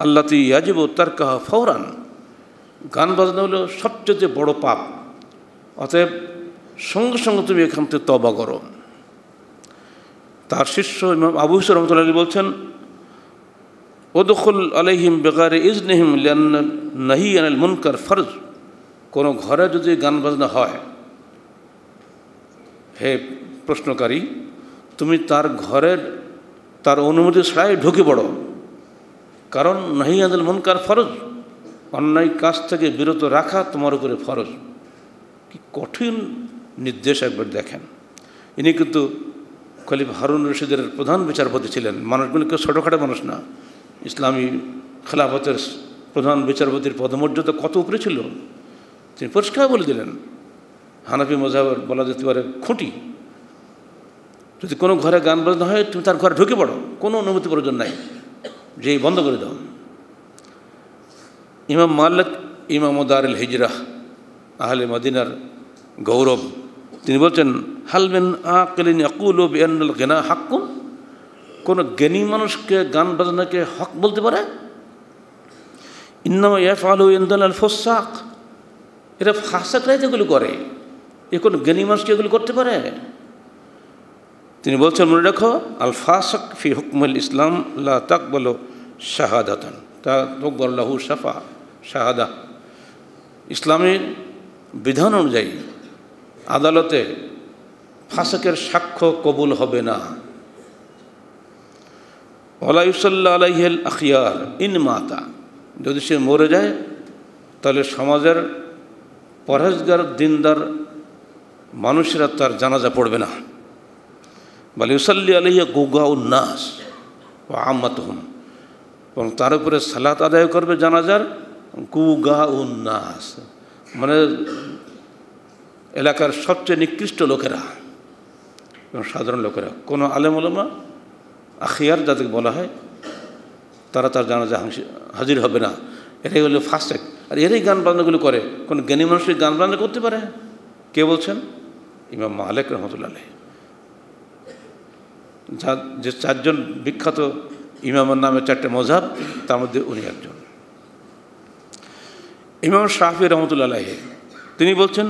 আল্লাহ তি ইয়াজিব তার কাহা ফৌরান গান বাজনা হলো সবচেয়ে বড় পাপ অতএব সঙ্গে সঙ্গে তুমি এখান থেকে তবা করো তার শিষ্য আবু হিসর রহমতুল্লাহ বলছেন ওদখুল আলহিম বেকারে ইজনেহিম নাহি আনাল মুনকার ফরজ কোনো ঘরে যদি গান বাজনা হয় হে প্রশ্নকারী তুমি তার ঘরের তার অনুমতি ছাড়াই ঢুকে পড়ো কারণ নাহি আনাল মুনকার ফরজ অন্যায় কাজ থেকে বিরত রাখা তোমার উপরে ফরজ কঠিন নির্দেশ একবার দেখেন ইনি কিন্তু খলিফ হারুন রশিদের প্রধান বিচারপতি ছিলেন মানুষগুলি কেউ ছোটোখাটো মানুষ না ইসলামী খেলাফতের প্রধান বিচারপতির পদমর্যাদা কত উপরে ছিল তিনি পরিষ্কার বলে দিলেন হানাফি মজাহর বলা যেতে পারে খুঁটি যদি কোনো ঘরে গান বাজনা হয় তুমি তার ঘরে ঢুকে পড়ো কোনো অনুমতি প্রয়োজন নাই যে বন্ধ করে দাও ইমাম মাল্লাক ইমাম দারুল হিজরাহ আহলে মদিনার গৌরব তিনি বলছেন হালবেন আকেলিন আকুল ও গেনা হাক্কুম কোন জ্ঞানী মানুষকে গান বাজনাকে হক বলতে পারে ইন্নামা এফ আলু আল ফোসাক এটা ফাঁসাকরাই যেগুলো করে এ কোনো জ্ঞানী মানুষকে এগুলো করতে পারে তিনি বলছেন মনে রাখো আল ফাসক ফি হুকমুল ইসলাম লা তাক বলো শাহাদাতন তা তকবর লাহু সাফা শাহাদা ইসলামের বিধান অনুযায়ী আদালতে ফাঁসকের সাক্ষ্য কবুল হবে না অলাইসাল্লা আলাইহেল আখিয়ার ইন মাতা যদি সে মরে যায় তাহলে সমাজের পরহেজগার দিনদার মানুষেরা তার জানাজা পড়বে না বলে আলহিয়া গুগা উন্নাস ও আম্মাত এবং তার উপরে সালাত আদায় করবে জানাজার গুগা উন্নাস মানে এলাকার সবচেয়ে নিকৃষ্ট লোকেরা এবং সাধারণ লোকেরা কোনো আলমা আখিয়ার যাদের বলা হয় তারা তার জানা জানাজা হাজির হবে না এটাই হলো ফার্স্ট এক আর এরাই গান বাজনাগুলো করে কোন জ্ঞানী মানুষের গান বাজনা করতে পারে কে বলছেন ইমাম মালেক রহমতুল্লাহ যা যে চারজন বিখ্যাত ইমামের নামে চারটে মজাব তার মধ্যে উনি একজন ইমাম শাহফি রহমতুল্লাহ তিনি বলছেন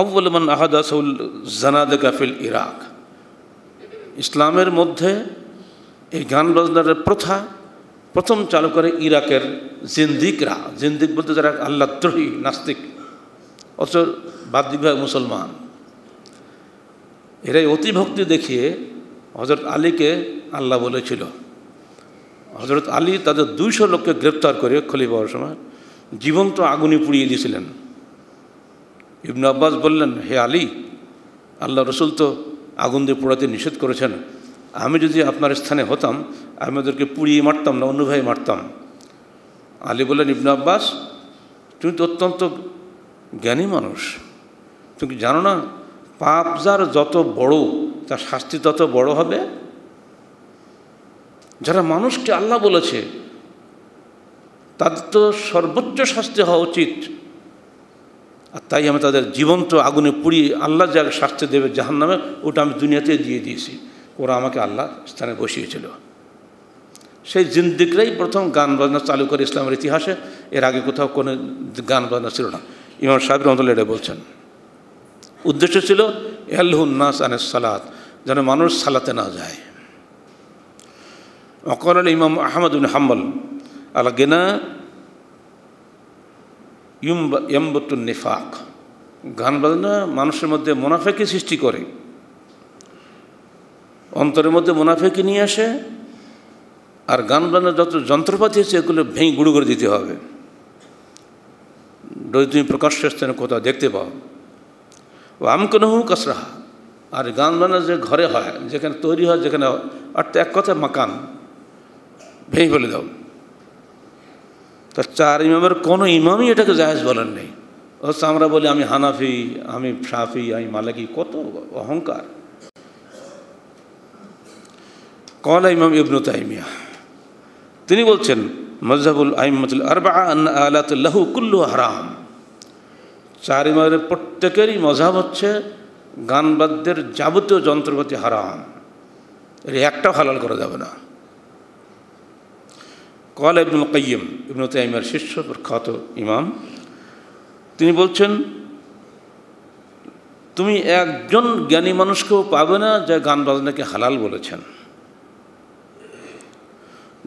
আউ্বল মান আহাদাসউল জানাদ কাফিল ইরাক ইসলামের মধ্যে এই গান বাজনার প্রথা প্রথম চালু করে ইরাকের জিন্দিকরা জিন্দিক বলতে যারা আল্লাদ্রোহী নাস্তিক অথচ বাহ্যিকভাবে মুসলমান এরাই অতিভক্তি দেখিয়ে হজরত আলীকে আল্লাহ বলেছিল হজরত আলী তাদের দুইশো লোককে গ্রেপ্তার করে খলি পাওয়ার সময় জীবন্ত আগুনে পুড়িয়ে দিয়েছিলেন ইবনু আব্বাস বললেন হে আলী আল্লাহ রসুল তো আগুন দিয়ে পোড়াতে নিষেধ করেছেন আমি যদি আপনার স্থানে হতাম আমি ওদেরকে পুড়িয়ে মারতাম না অন্য ভাই মারতাম আলী বললেন ইবনু আব্বাস তুমি তো অত্যন্ত জ্ঞানী মানুষ তুমি জানো না পাপ যার যত বড় তার শাস্তি তত বড় হবে যারা মানুষকে আল্লাহ বলেছে তাদের তো সর্বোচ্চ শাস্তি হওয়া উচিত আর তাই আমি তাদের জীবন্ত আগুনে পুড়িয়ে আল্লাহ যা শাস্তি দেবে জাহান নামে ওটা আমি দুনিয়াতে দিয়ে দিয়েছি ওরা আমাকে আল্লাহ স্থানে বসিয়েছিল সেই জিন্দিকরাই প্রথম গান বাজনা চালু করে ইসলামের ইতিহাসে এর আগে কোথাও কোনো গান বাজনা ছিল না ইমাম সাহেব রহমতুল্লাহ এটা বলছেন উদ্দেশ্য ছিল এলহুন্নাস আনে সালাত যেন মানুষ সালাতে না যায় অকর ইমাম আহমদ উন হাম্বল আল গেনা ইউম্বা ইয়ম্বতুল নিফাক গান বাজনা মানুষের মধ্যে মুনাফেকে সৃষ্টি করে অন্তরের মধ্যে মুনাফেকে নিয়ে আসে আর গান বাজনা যত যন্ত্রপাতি আছে এগুলো ভেঙে গুঁড়ো করে দিতে হবে যদি তুমি প্রকাশ্য স্থানে কোথাও দেখতে পাও ও আমকোন হু কাসরাহা আর গান বাজনা যে ঘরে হয় যেখানে তৈরি হয় যেখানে অর্থাৎ এক কথা মাকান ভেঙে ফেলে দাও তা চার ইমামের কোনো ইমামই এটাকে জাহেজ বলেন নেই হচ্ছে আমরা বলি আমি হানাফি আমি সাফি আমি মালিকি কত অহংকার কল ইমাম ইবনু তাইমিয়া তিনি বলছেন মজহাবুল আহমদুল আরবা আলাতুল্লাহু কুল্লু হারাম চার ইমামের প্রত্যেকেরই মজাব হচ্ছে গান বাদ্যের যাবতীয় যন্ত্রপাতি হারাম এর একটাও হালাল করা যাবে না কল ইবনুল কাইম ইবন তাইমের শিষ্য প্রখ্যাত ইমাম তিনি বলছেন তুমি একজন জ্ঞানী মানুষকেও পাবে না যা গান বাজনাকে হালাল বলেছেন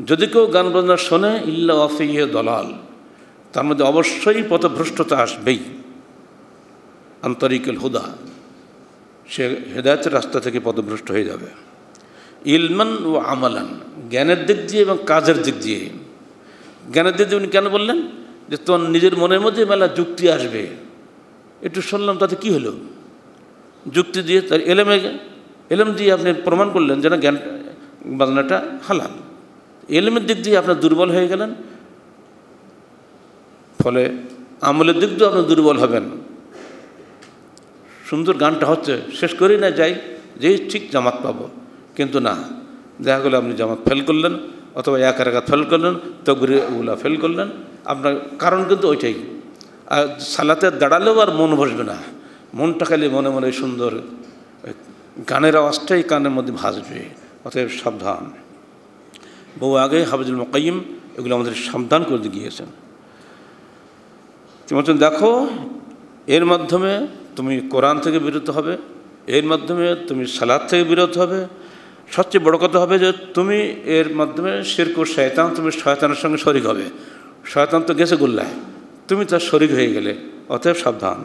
যদি কেউ গান বাজনা শোনে ইল্লা ওয়াফিয়ে দলাল তার মধ্যে অবশ্যই পথভ্রষ্টতা আসবেই আন্তরিকুল হুদা সে হেদায়তের রাস্তা থেকে পদভ্রষ্ট হয়ে যাবে ইলমান ও আমালান জ্ঞানের দিক দিয়ে এবং কাজের দিক দিয়ে জ্ঞানের দিয়ে উনি কেন বললেন যে তোর নিজের মনের মধ্যে মেলা যুক্তি আসবে একটু শুনলাম তাতে কি হলো যুক্তি দিয়ে তার এলেমে এলেম দিয়ে আপনি প্রমাণ করলেন যে না জ্ঞান বাজনাটা হালাল এলেমের দিক দিয়ে আপনার দুর্বল হয়ে গেলেন ফলে আমলের দিক দিয়ে আপনি দুর্বল হবেন সুন্দর গানটা হচ্ছে শেষ করি না যাই যেই ঠিক জামাত পাবো কিন্তু না দেখা গেলো আপনি জামাত ফেল করলেন অথবা এক রাখাত ফেল করলেন তকবির ওগুলা ফেল করলেন আপনার কারণ কিন্তু ওইটাই আর সালাতে দাঁড়ালেও আর মন বসবে না মনটা খালি মনে মনে সুন্দর গানের আওয়াজটাই কানের মধ্যে ভাসবে অতএব সাবধান বহু আগে হাফিজুল মকাইম এগুলো আমাদের সাবধান করে গিয়েছেন তুমি বলছেন দেখো এর মাধ্যমে তুমি কোরআন থেকে বিরত হবে এর মাধ্যমে তুমি সালাদ থেকে বিরত হবে সবচেয়ে বড় কথা হবে যে তুমি এর মাধ্যমে শেরকু শয়তান তুমি শয়তানের সঙ্গে শরিক হবে শয়তান তো গেছে গুল্লায় তুমি তার শরিক হয়ে গেলে অতএব সাবধান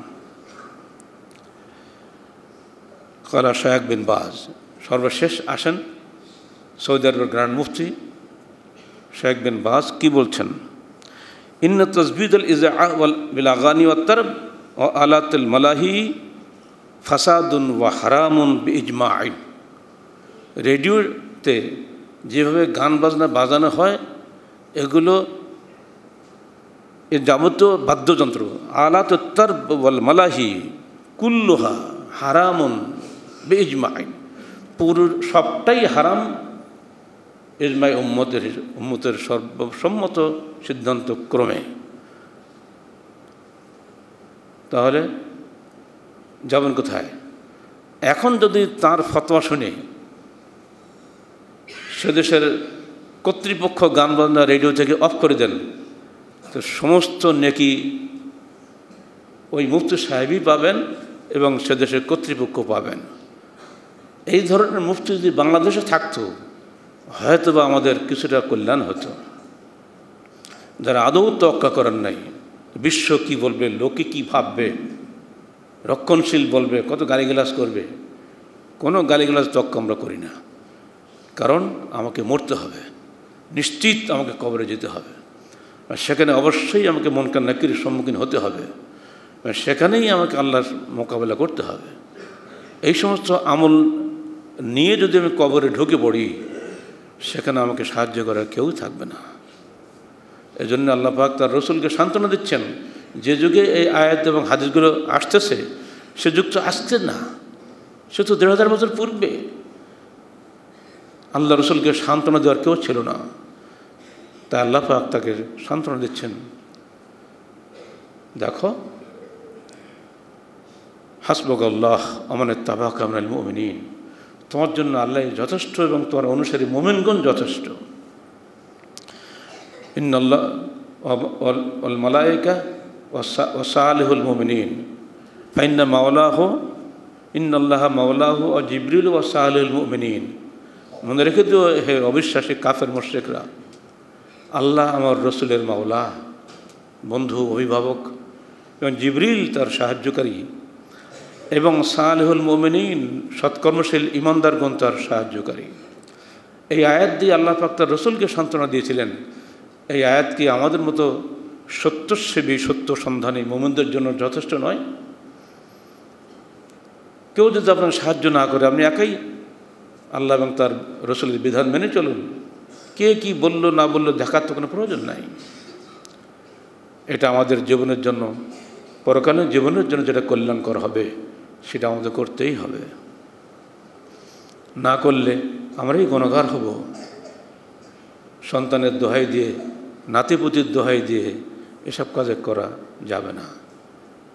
কলা শয়াক বিন বাজ সর্বশেষ আসেন সৌদি আরবের গ্র্যান্ড মুফতি শয়েক বিন বাজ কি বলছেন ইন্ন তসবিদ আল ইজা বিলাগানি ওয়াত্তর ও আলাতিল মালাহি ফাসাদুন ওয়া হারামুন বি ইজমা আইন রেডিওতে যেভাবে গান বাজনা বাজানো হয় এগুলো এর যাবতীয় বাদ্যযন্ত্র আলাত তার মালাহি কুল্লোহা হারামন বেজমাইন পুরো সবটাই হারাম এজমাই উম্মতের উম্মতের সর্বসম্মত সিদ্ধান্ত ক্রমে তাহলে যাবেন কোথায় এখন যদি তার ফতোয়া শুনে সেদেশের কর্তৃপক্ষ গান বাজনা রেডিও থেকে অফ করে দেন তো সমস্ত নেকি ওই মুফতি সাহেবই পাবেন এবং সেদেশের কর্তৃপক্ষ পাবেন এই ধরনের মুফতি যদি বাংলাদেশে থাকতো হয়তো বা আমাদের কিছুটা কল্যাণ হতো যারা আদৌ তক্কা করেন নাই বিশ্ব কি বলবে লোকে কি ভাববে রক্ষণশীল বলবে কত গালিগালাজ করবে কোনো গালিগালাজ তক্কা আমরা করি না কারণ আমাকে মরতে হবে নিশ্চিত আমাকে কবরে যেতে হবে সেখানে অবশ্যই আমাকে মনকার নাকির সম্মুখীন হতে হবে সেখানেই আমাকে আল্লাহর মোকাবেলা করতে হবে এই সমস্ত আমল নিয়ে যদি আমি কবরে ঢুকে পড়ি সেখানে আমাকে সাহায্য করার কেউ থাকবে না এজন্য আল্লাহ পাক তার রসুলকে সান্ত্বনা দিচ্ছেন যে যুগে এই আয়াত এবং হাদিসগুলো আসতেছে সে যুগ তো আসছে না সে তো দেড় হাজার বছর পূর্বে আল্লাহ রসুলকে সান্ত্বনা দেওয়ার কেউ ছিল না তাই আল্লাহ পাক তাকে সান্ত্বনা দিচ্ছেন দেখো হাসবগ আল্লাহ আমানের তাবাক আমরা মোমিনিন তোমার জন্য আল্লাহ যথেষ্ট এবং তোমার অনুসারী মোমিনগণ যথেষ্ট ইন্নআল্লাহ অল মালায়িকা ওসালেহুল মোমিনিন ফাইন্না মাওলাহ ইন্নআল্লাহ মাওলাহ ও জিবরুল ওসালেহুল মোমিনিন মনে রেখে দিও হে অবিশ্বাসী কাফের মোশেকরা আল্লাহ আমার রসুলের মাওলা বন্ধু অভিভাবক এবং জিবরিল তার সাহায্যকারী এবং সালেহুল মোমিনিন সৎকর্মশীল ইমানদারগণ তার সাহায্যকারী এই আয়াত দিয়ে আল্লাহ পাক তার রসুলকে সান্ত্বনা দিয়েছিলেন এই আয়াত কি আমাদের মতো সত্যসেবী সত্য সন্ধানী মোমিনদের জন্য যথেষ্ট নয় কেউ যদি আপনার সাহায্য না করে আপনি একাই আল্লাহ এবং তার রসুলের বিধান মেনে চলুন কে কি বলল না বলল দেখার তো কোনো প্রয়োজন নাই এটা আমাদের জীবনের জন্য পরকালীন জীবনের জন্য যেটা কল্যাণকর হবে সেটা আমাদের করতেই হবে না করলে আমরাই গণগার হব সন্তানের দোহাই দিয়ে নাতিপুতির দোহাই দিয়ে এসব কাজে করা যাবে না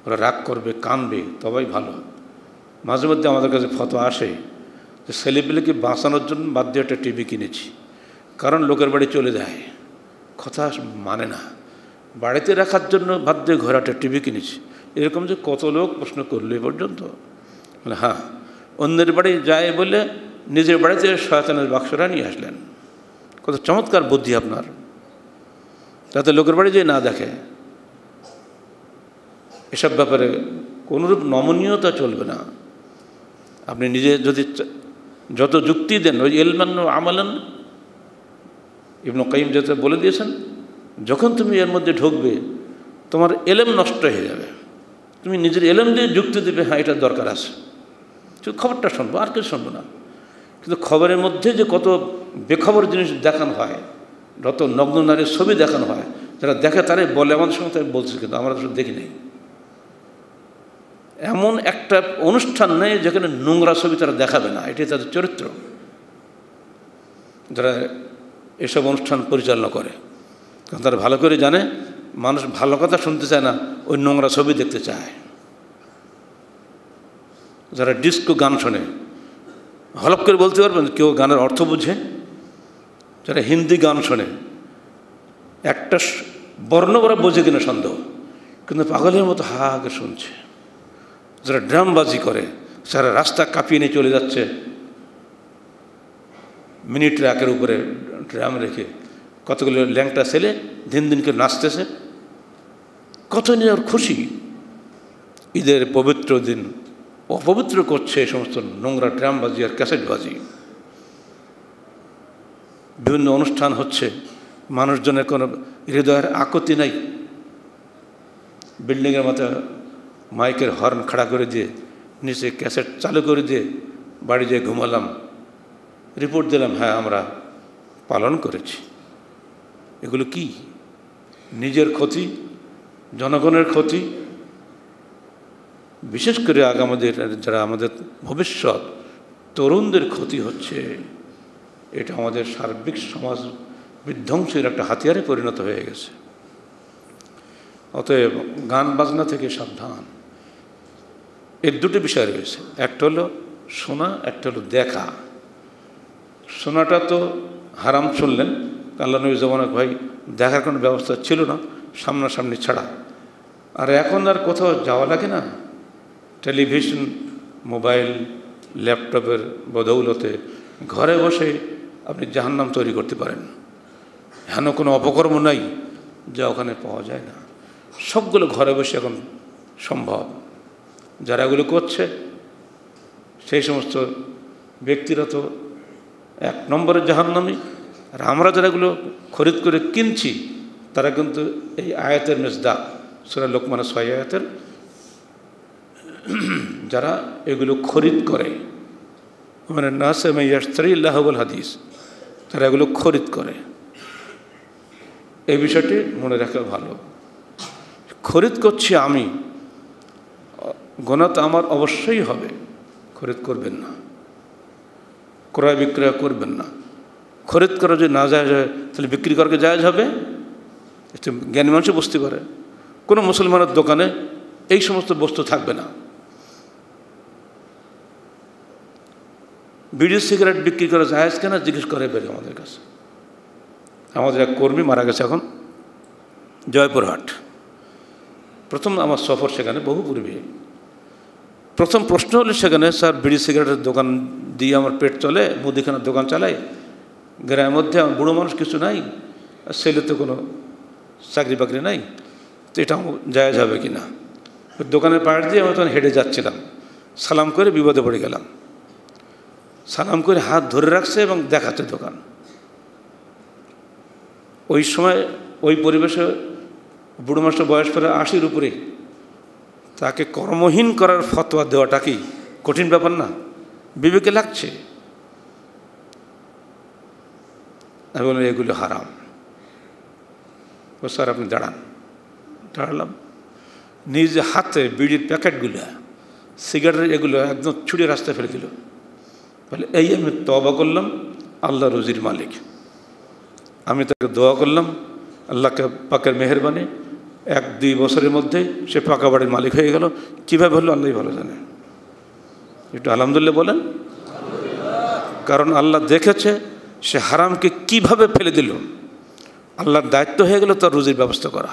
ওরা রাগ করবে কানবে তবেই ভালো মাঝে মধ্যে আমাদের কাছে ফতো আসে যে ছেলেপেলেকে বাঁচানোর জন্য বাধ্য একটা টিভি কিনেছি কারণ লোকের বাড়ি চলে যায় কথা মানে না বাড়িতে রাখার জন্য বাধ্য ঘরে একটা টিভি কিনেছি এরকম যে কত লোক প্রশ্ন করলো এ পর্যন্ত মানে হ্যাঁ অন্যের বাড়ি যায় বলে নিজের বাড়িতে শয়তানের বাক্সরা নিয়ে আসলেন কত চমৎকার বুদ্ধি আপনার যাতে লোকের বাড়ি যে না দেখে এসব ব্যাপারে কোনোরূপ নমনীয়তা চলবে না আপনি নিজে যদি যত যুক্তি দেন ওই এলমান্য আমালান ইবনু কাইম যাতে বলে দিয়েছেন যখন তুমি এর মধ্যে ঢুকবে তোমার এলেম নষ্ট হয়ে যাবে তুমি নিজের এলেম দিয়ে যুক্তি দেবে হ্যাঁ এটা দরকার আছে শুধু খবরটা শুনবো আর কিছু শুনবো না কিন্তু খবরের মধ্যে যে কত বেখবর জিনিস দেখানো হয় যত নগ্ন নারীর ছবি দেখানো হয় যারা দেখে তারাই বলে আমাদের সঙ্গে তাই বলছে কিন্তু আমরা দেখি নাই এমন একটা অনুষ্ঠান নেই যেখানে নোংরা ছবি তারা দেখাবে না এটি তাদের চরিত্র যারা এসব অনুষ্ঠান পরিচালনা করে কারণ তারা ভালো করে জানে মানুষ ভালো কথা শুনতে চায় না ওই নোংরা ছবি দেখতে চায় যারা ডিস্কো গান শোনে হলপ করে বলতে পারবেন কেউ গানের অর্থ বুঝে যারা হিন্দি গান শোনে একটা বর্ণ ওরা বোঝে কিনা সন্দেহ কিন্তু পাগলের মতো হা হাকে শুনছে যারা ড্রামবাজি করে সারা রাস্তা কাঁপিয়ে নিয়ে চলে যাচ্ছে মিনি ট্র্যাকের উপরে ড্রাম রেখে কতগুলো ল্যাংটা ছেলে দিন দিন করে নাচতেছে কত নিয়ে ওর খুশি ঈদের পবিত্র দিন অপবিত্র করছে এই সমস্ত নোংরা ড্রামবাজি আর ক্যাসেটবাজি বিভিন্ন অনুষ্ঠান হচ্ছে মানুষজনের কোনো হৃদয়ের আকতি নাই বিল্ডিংয়ের মাথায় মাইকের হর্ন খাড়া করে দিয়ে নিচে ক্যাসেট চালু করে দিয়ে বাড়ি যেয়ে ঘুমালাম রিপোর্ট দিলাম হ্যাঁ আমরা পালন করেছি এগুলো কি নিজের ক্ষতি জনগণের ক্ষতি বিশেষ করে আগামীদের যারা আমাদের ভবিষ্যৎ তরুণদের ক্ষতি হচ্ছে এটা আমাদের সার্বিক সমাজ বিধ্বংসের একটা হাতিয়ারে পরিণত হয়ে গেছে অতএব গান বাজনা থেকে সাবধান এর দুটি বিষয় রয়েছে একটা হলো শোনা একটা হলো দেখা শোনাটা তো হারাম শুনলেন আল্লাহ নবী জমানক ভাই দেখার কোনো ব্যবস্থা ছিল না সামনাসামনি ছাড়া আর এখন আর কোথাও যাওয়া লাগে না টেলিভিশন মোবাইল ল্যাপটপের বদৌলতে ঘরে বসে আপনি জাহান্নাম তৈরি করতে পারেন হেন কোনো অপকর্ম নাই যা ওখানে পাওয়া যায় না সবগুলো ঘরে বসে এখন সম্ভব যারা এগুলো করছে সেই সমস্ত ব্যক্তিরা তো এক নম্বরের জাহান্নামি আর আমরা যারা এগুলো খরিদ করে কিনছি তারা কিন্তু এই আয়াতের মেজদাক সেটা লোকমানের সহায় আয়াতের যারা এগুলো খরিদ করে মানে নাসেম ইয়াস্তরি ইল্লাহবুল হাদিস তারা এগুলো খরিদ করে এই বিষয়টি মনে রাখা ভালো খরিদ করছি আমি গোনা তো আমার অবশ্যই হবে খরিদ করবেন না ক্রয় বিক্রয় করবেন না খরিদ করা যদি না যায় তাহলে বিক্রি করাকে যায় হবে এটা জ্ঞানী মানুষও বুঝতে পারে কোনো মুসলমানের দোকানে এই সমস্ত বস্তু থাকবে না বিড়ি সিগারেট বিক্রি করা আজকে কেনা জিজ্ঞেস করে পেরে আমাদের কাছে আমাদের এক কর্মী মারা গেছে এখন জয়পুরহাট প্রথম আমার সফর সেখানে বহু পূর্বে প্রথম প্রশ্ন হলো সেখানে স্যার বিড়ি সিগারেটের দোকান দিয়ে আমার পেট চলে মুদিখানার দোকান চালাই গ্রামের মধ্যে আমার বুড়ো মানুষ কিছু নাই আর ছেলে তো কোনো চাকরি বাকরি নাই তো এটা যাওয়া যাবে কি না দোকানের পাড় দিয়ে আমি তখন হেঁটে যাচ্ছিলাম সালাম করে বিপদে পড়ে গেলাম সালাম করে হাত ধরে রাখছে এবং দেখাচ্ছে দোকান ওই সময় ওই পরিবেশে বুড়ো মাসটা বয়স পরে আশির উপরে তাকে কর্মহীন করার ফতোয়া দেওয়াটা কি কঠিন ব্যাপার না বিবেকে লাগছে আমি বললাম এগুলো হারাম ও স্যার আপনি দাঁড়ান দাঁড়ালাম নিজ হাতে বিড়ির প্যাকেটগুলো সিগারেট এগুলো একদম ছুটে রাস্তায় ফেলে দিল বলে এই আমি তবা করলাম আল্লাহ রুজির মালিক আমি তাকে দোয়া করলাম আল্লাহকে পাকের মেহরবানি এক দুই বছরের মধ্যে সে পাকা বাড়ির মালিক হয়ে গেল কীভাবে হলো আল্লাহ ভালো জানে একটু আলহামদুলিল্লাহ বলেন কারণ আল্লাহ দেখেছে সে হারামকে কিভাবে ফেলে দিল আল্লাহর দায়িত্ব হয়ে গেল তার রুজির ব্যবস্থা করা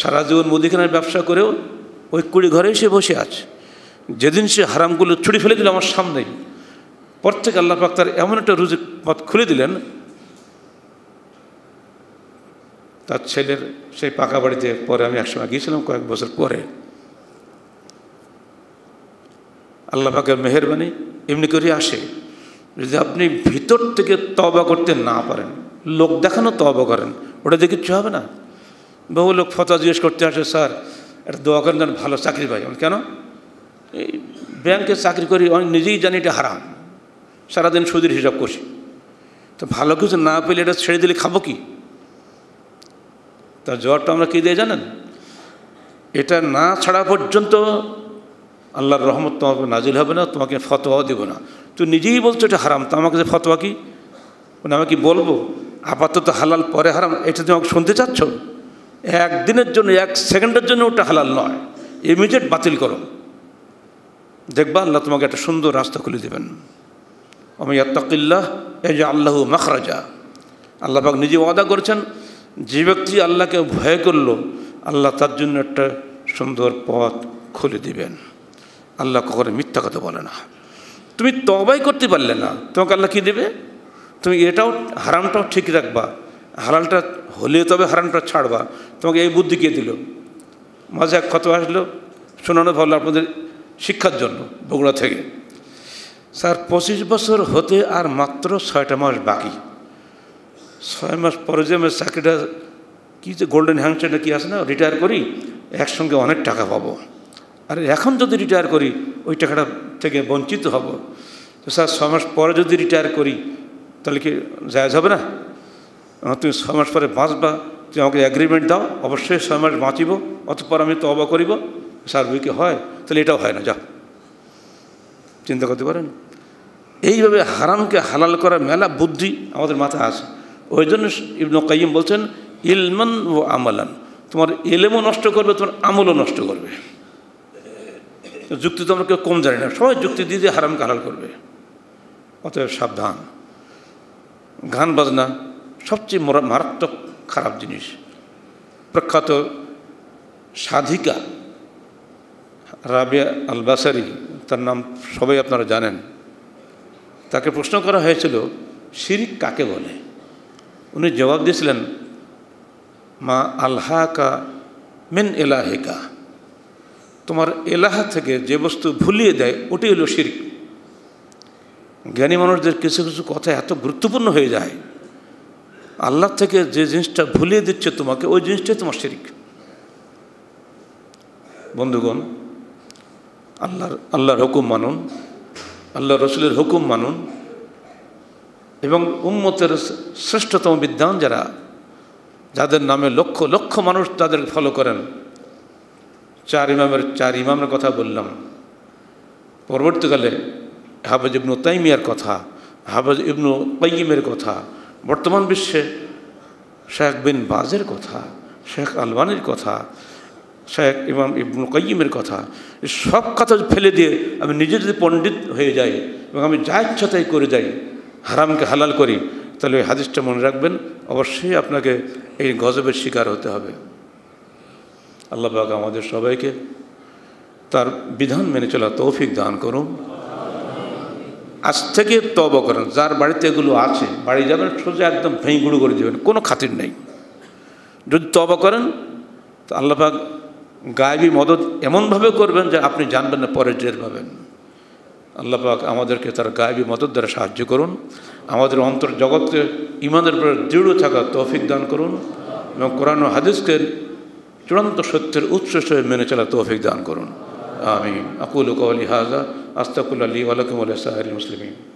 সারা জীবন মুদিখানার ব্যবসা করেও ওই কুড়ি ঘরেই সে বসে আছে যেদিন সে হারামগুলো ছুটি ফেলে দিল আমার সামনেই প্রত্যেক আল্লাহ পাক তার এমন একটা রুজি পথ খুলে দিলেন তার ছেলের সেই পাকা বাড়িতে পরে আমি একসময় গিয়েছিলাম কয়েক বছর পরে আল্লাহ পাকের মেহরবানি এমনি করে আসে যদি আপনি ভিতর থেকে তবা করতে না পারেন লোক দেখানো তবা করেন ওটা দিয়ে কিচ্ছু হবে না বহু লোক ফতা জিজ্ঞেস করতে আসে স্যার এটা দোয়া করেন ভালো চাকরি পাই কেন এই ব্যাংকে চাকরি করি আমি নিজেই জানি এটা হারাম সারাদিন সুদের হিসাব করছি তো ভালো কিছু না পেলে এটা ছেড়ে দিলে খাবো কি তার জবাবটা আমরা কী দিয়ে জানেন এটা না ছাড়া পর্যন্ত আল্লাহর রহমত তোমাকে নাজিল হবে না তোমাকে ফতোয়াও দেব না তুই নিজেই বলছো এটা হারাম তো আমাকে যে ফতোয়া কি মানে আমি কি বলবো আপাতত হালাল পরে হারাম এটা তুমি শুনতে চাচ্ছ একদিনের জন্য এক সেকেন্ডের জন্য ওটা হালাল নয় ইমিডিয়েট বাতিল করো দেখবা আল্লাহ তোমাকে একটা সুন্দর রাস্তা খুলে দেবেন আমি ইয়াত্তাকিল্লাহ এই যে আল্লাহ মখরাজা আল্লাহবাক নিজে ওয়াদা করেছেন যে ব্যক্তি আল্লাহকে ভয় করল আল্লাহ তার জন্য একটা সুন্দর পথ খুলে দিবেন আল্লাহ কখনো মিথ্যা কথা বলে না তুমি তবাই করতে পারলে না তোমাকে আল্লাহ কী দেবে তুমি এটাও হারামটাও ঠিক রাখবা হারালটা হলে তবে হারামটা ছাড়বা তোমাকে এই বুদ্ধি কে দিল মাঝে এক কথা আসলো শোনানো ভালো আপনাদের শিক্ষার জন্য বগুড়া থেকে স্যার পঁচিশ বছর হতে আর মাত্র ছয়টা মাস বাকি ছয় মাস পরে যে আমার চাকরিটা কী যে গোল্ডেন হ্যান্ডসেটটা কী আছে না রিটায়ার করি একসঙ্গে অনেক টাকা পাবো আর এখন যদি রিটায়ার করি ওই টাকাটা থেকে বঞ্চিত হব তো স্যার ছয় মাস পরে যদি রিটায়ার করি তাহলে কি যায় হবে না তুমি ছয় মাস পরে বাঁচবা তুমি আমাকে অ্যাগ্রিমেন্ট দাও অবশ্যই ছয় মাস বাঁচিব অতপর আমি তো অবা করিব স্যার বই কি হয় তাহলে এটাও হয় না যা চিন্তা করতে পারেন এইভাবে হারামকে হালাল করা মেলা বুদ্ধি আমাদের মাথায় আছে ওই জন্য ইবনু কাইম বলছেন ইলমান ও আমালান তোমার এলেমও নষ্ট করবে তোমার আমলও নষ্ট করবে যুক্তি তো আমরা কেউ কম জানি না সবাই যুক্তি দিয়ে হারাম হালাল করবে অতএব সাবধান গান বাজনা সবচেয়ে মারাত্মক খারাপ জিনিস প্রখ্যাত সাধিকা রাবিয়া আলবাসারি তার নাম সবাই আপনারা জানেন তাকে প্রশ্ন করা হয়েছিল শিরিক কাকে বলে উনি জবাব দিয়েছিলেন মা কা মেন এলাহেকা তোমার এলাহা থেকে যে বস্তু ভুলিয়ে দেয় ওটি হলো শিরিক জ্ঞানী মানুষদের কিছু কিছু কথা এত গুরুত্বপূর্ণ হয়ে যায় আল্লাহ থেকে যে জিনিসটা ভুলিয়ে দিচ্ছে তোমাকে ওই জিনিসটাই তোমার শিরিক বন্ধুগণ আল্লাহর আল্লাহর হুকুম মানুন আল্লাহ রসুলের হুকুম মানুন এবং উম্মতের শ্রেষ্ঠতম বিদ্যান যারা যাদের নামে লক্ষ লক্ষ মানুষ তাদের ফলো করেন চার ইমামের চার ইমামের কথা বললাম পরবর্তীকালে হাফেজ ইবনু তাইমিয়ার কথা হাফেজ ইবনু কাইমের কথা বর্তমান বিশ্বে শেখ বিন বাজের কথা শেখ আলবানির কথা শেখ ইমাম ইবনু কাইমের কথা সব কথা ফেলে দিয়ে আমি নিজে যদি পণ্ডিত হয়ে যাই এবং আমি যা ইচ্ছা তাই করে যাই হারামকে হালাল করি তাহলে ওই হাদিসটা মনে রাখবেন অবশ্যই আপনাকে এই গজবের শিকার হতে হবে আল্লাহ আমাদের সবাইকে তার বিধান মেনে চলা তৌফিক দান করুন আজ থেকে তব করেন যার বাড়িতে এগুলো আছে বাড়ি যাবেন সোজা একদম ভেঁগুড়ো করে দেবেন কোনো খাতির নেই যদি তব করেন তো আল্লাপাক গায়েবী মদত এমনভাবে করবেন যে আপনি জানবেন না পরে জের পাবেন আল্লাহ পাক আমাদেরকে তার গায়েবি মদত দ্বারা সাহায্য করুন আমাদের অন্তর জগতে ইমানের উপরে দৃঢ় থাকা তৌফিক দান করুন এবং কোরআন ও হাদিসকে চূড়ান্ত সত্যের উৎস হিসেবে মেনে চলা তৌফিক দান করুন আমি আকুল কৌলি হাজা আস্তাকুল আলী ওয়ালাকুম আলিয়া সাহারি মুসলিম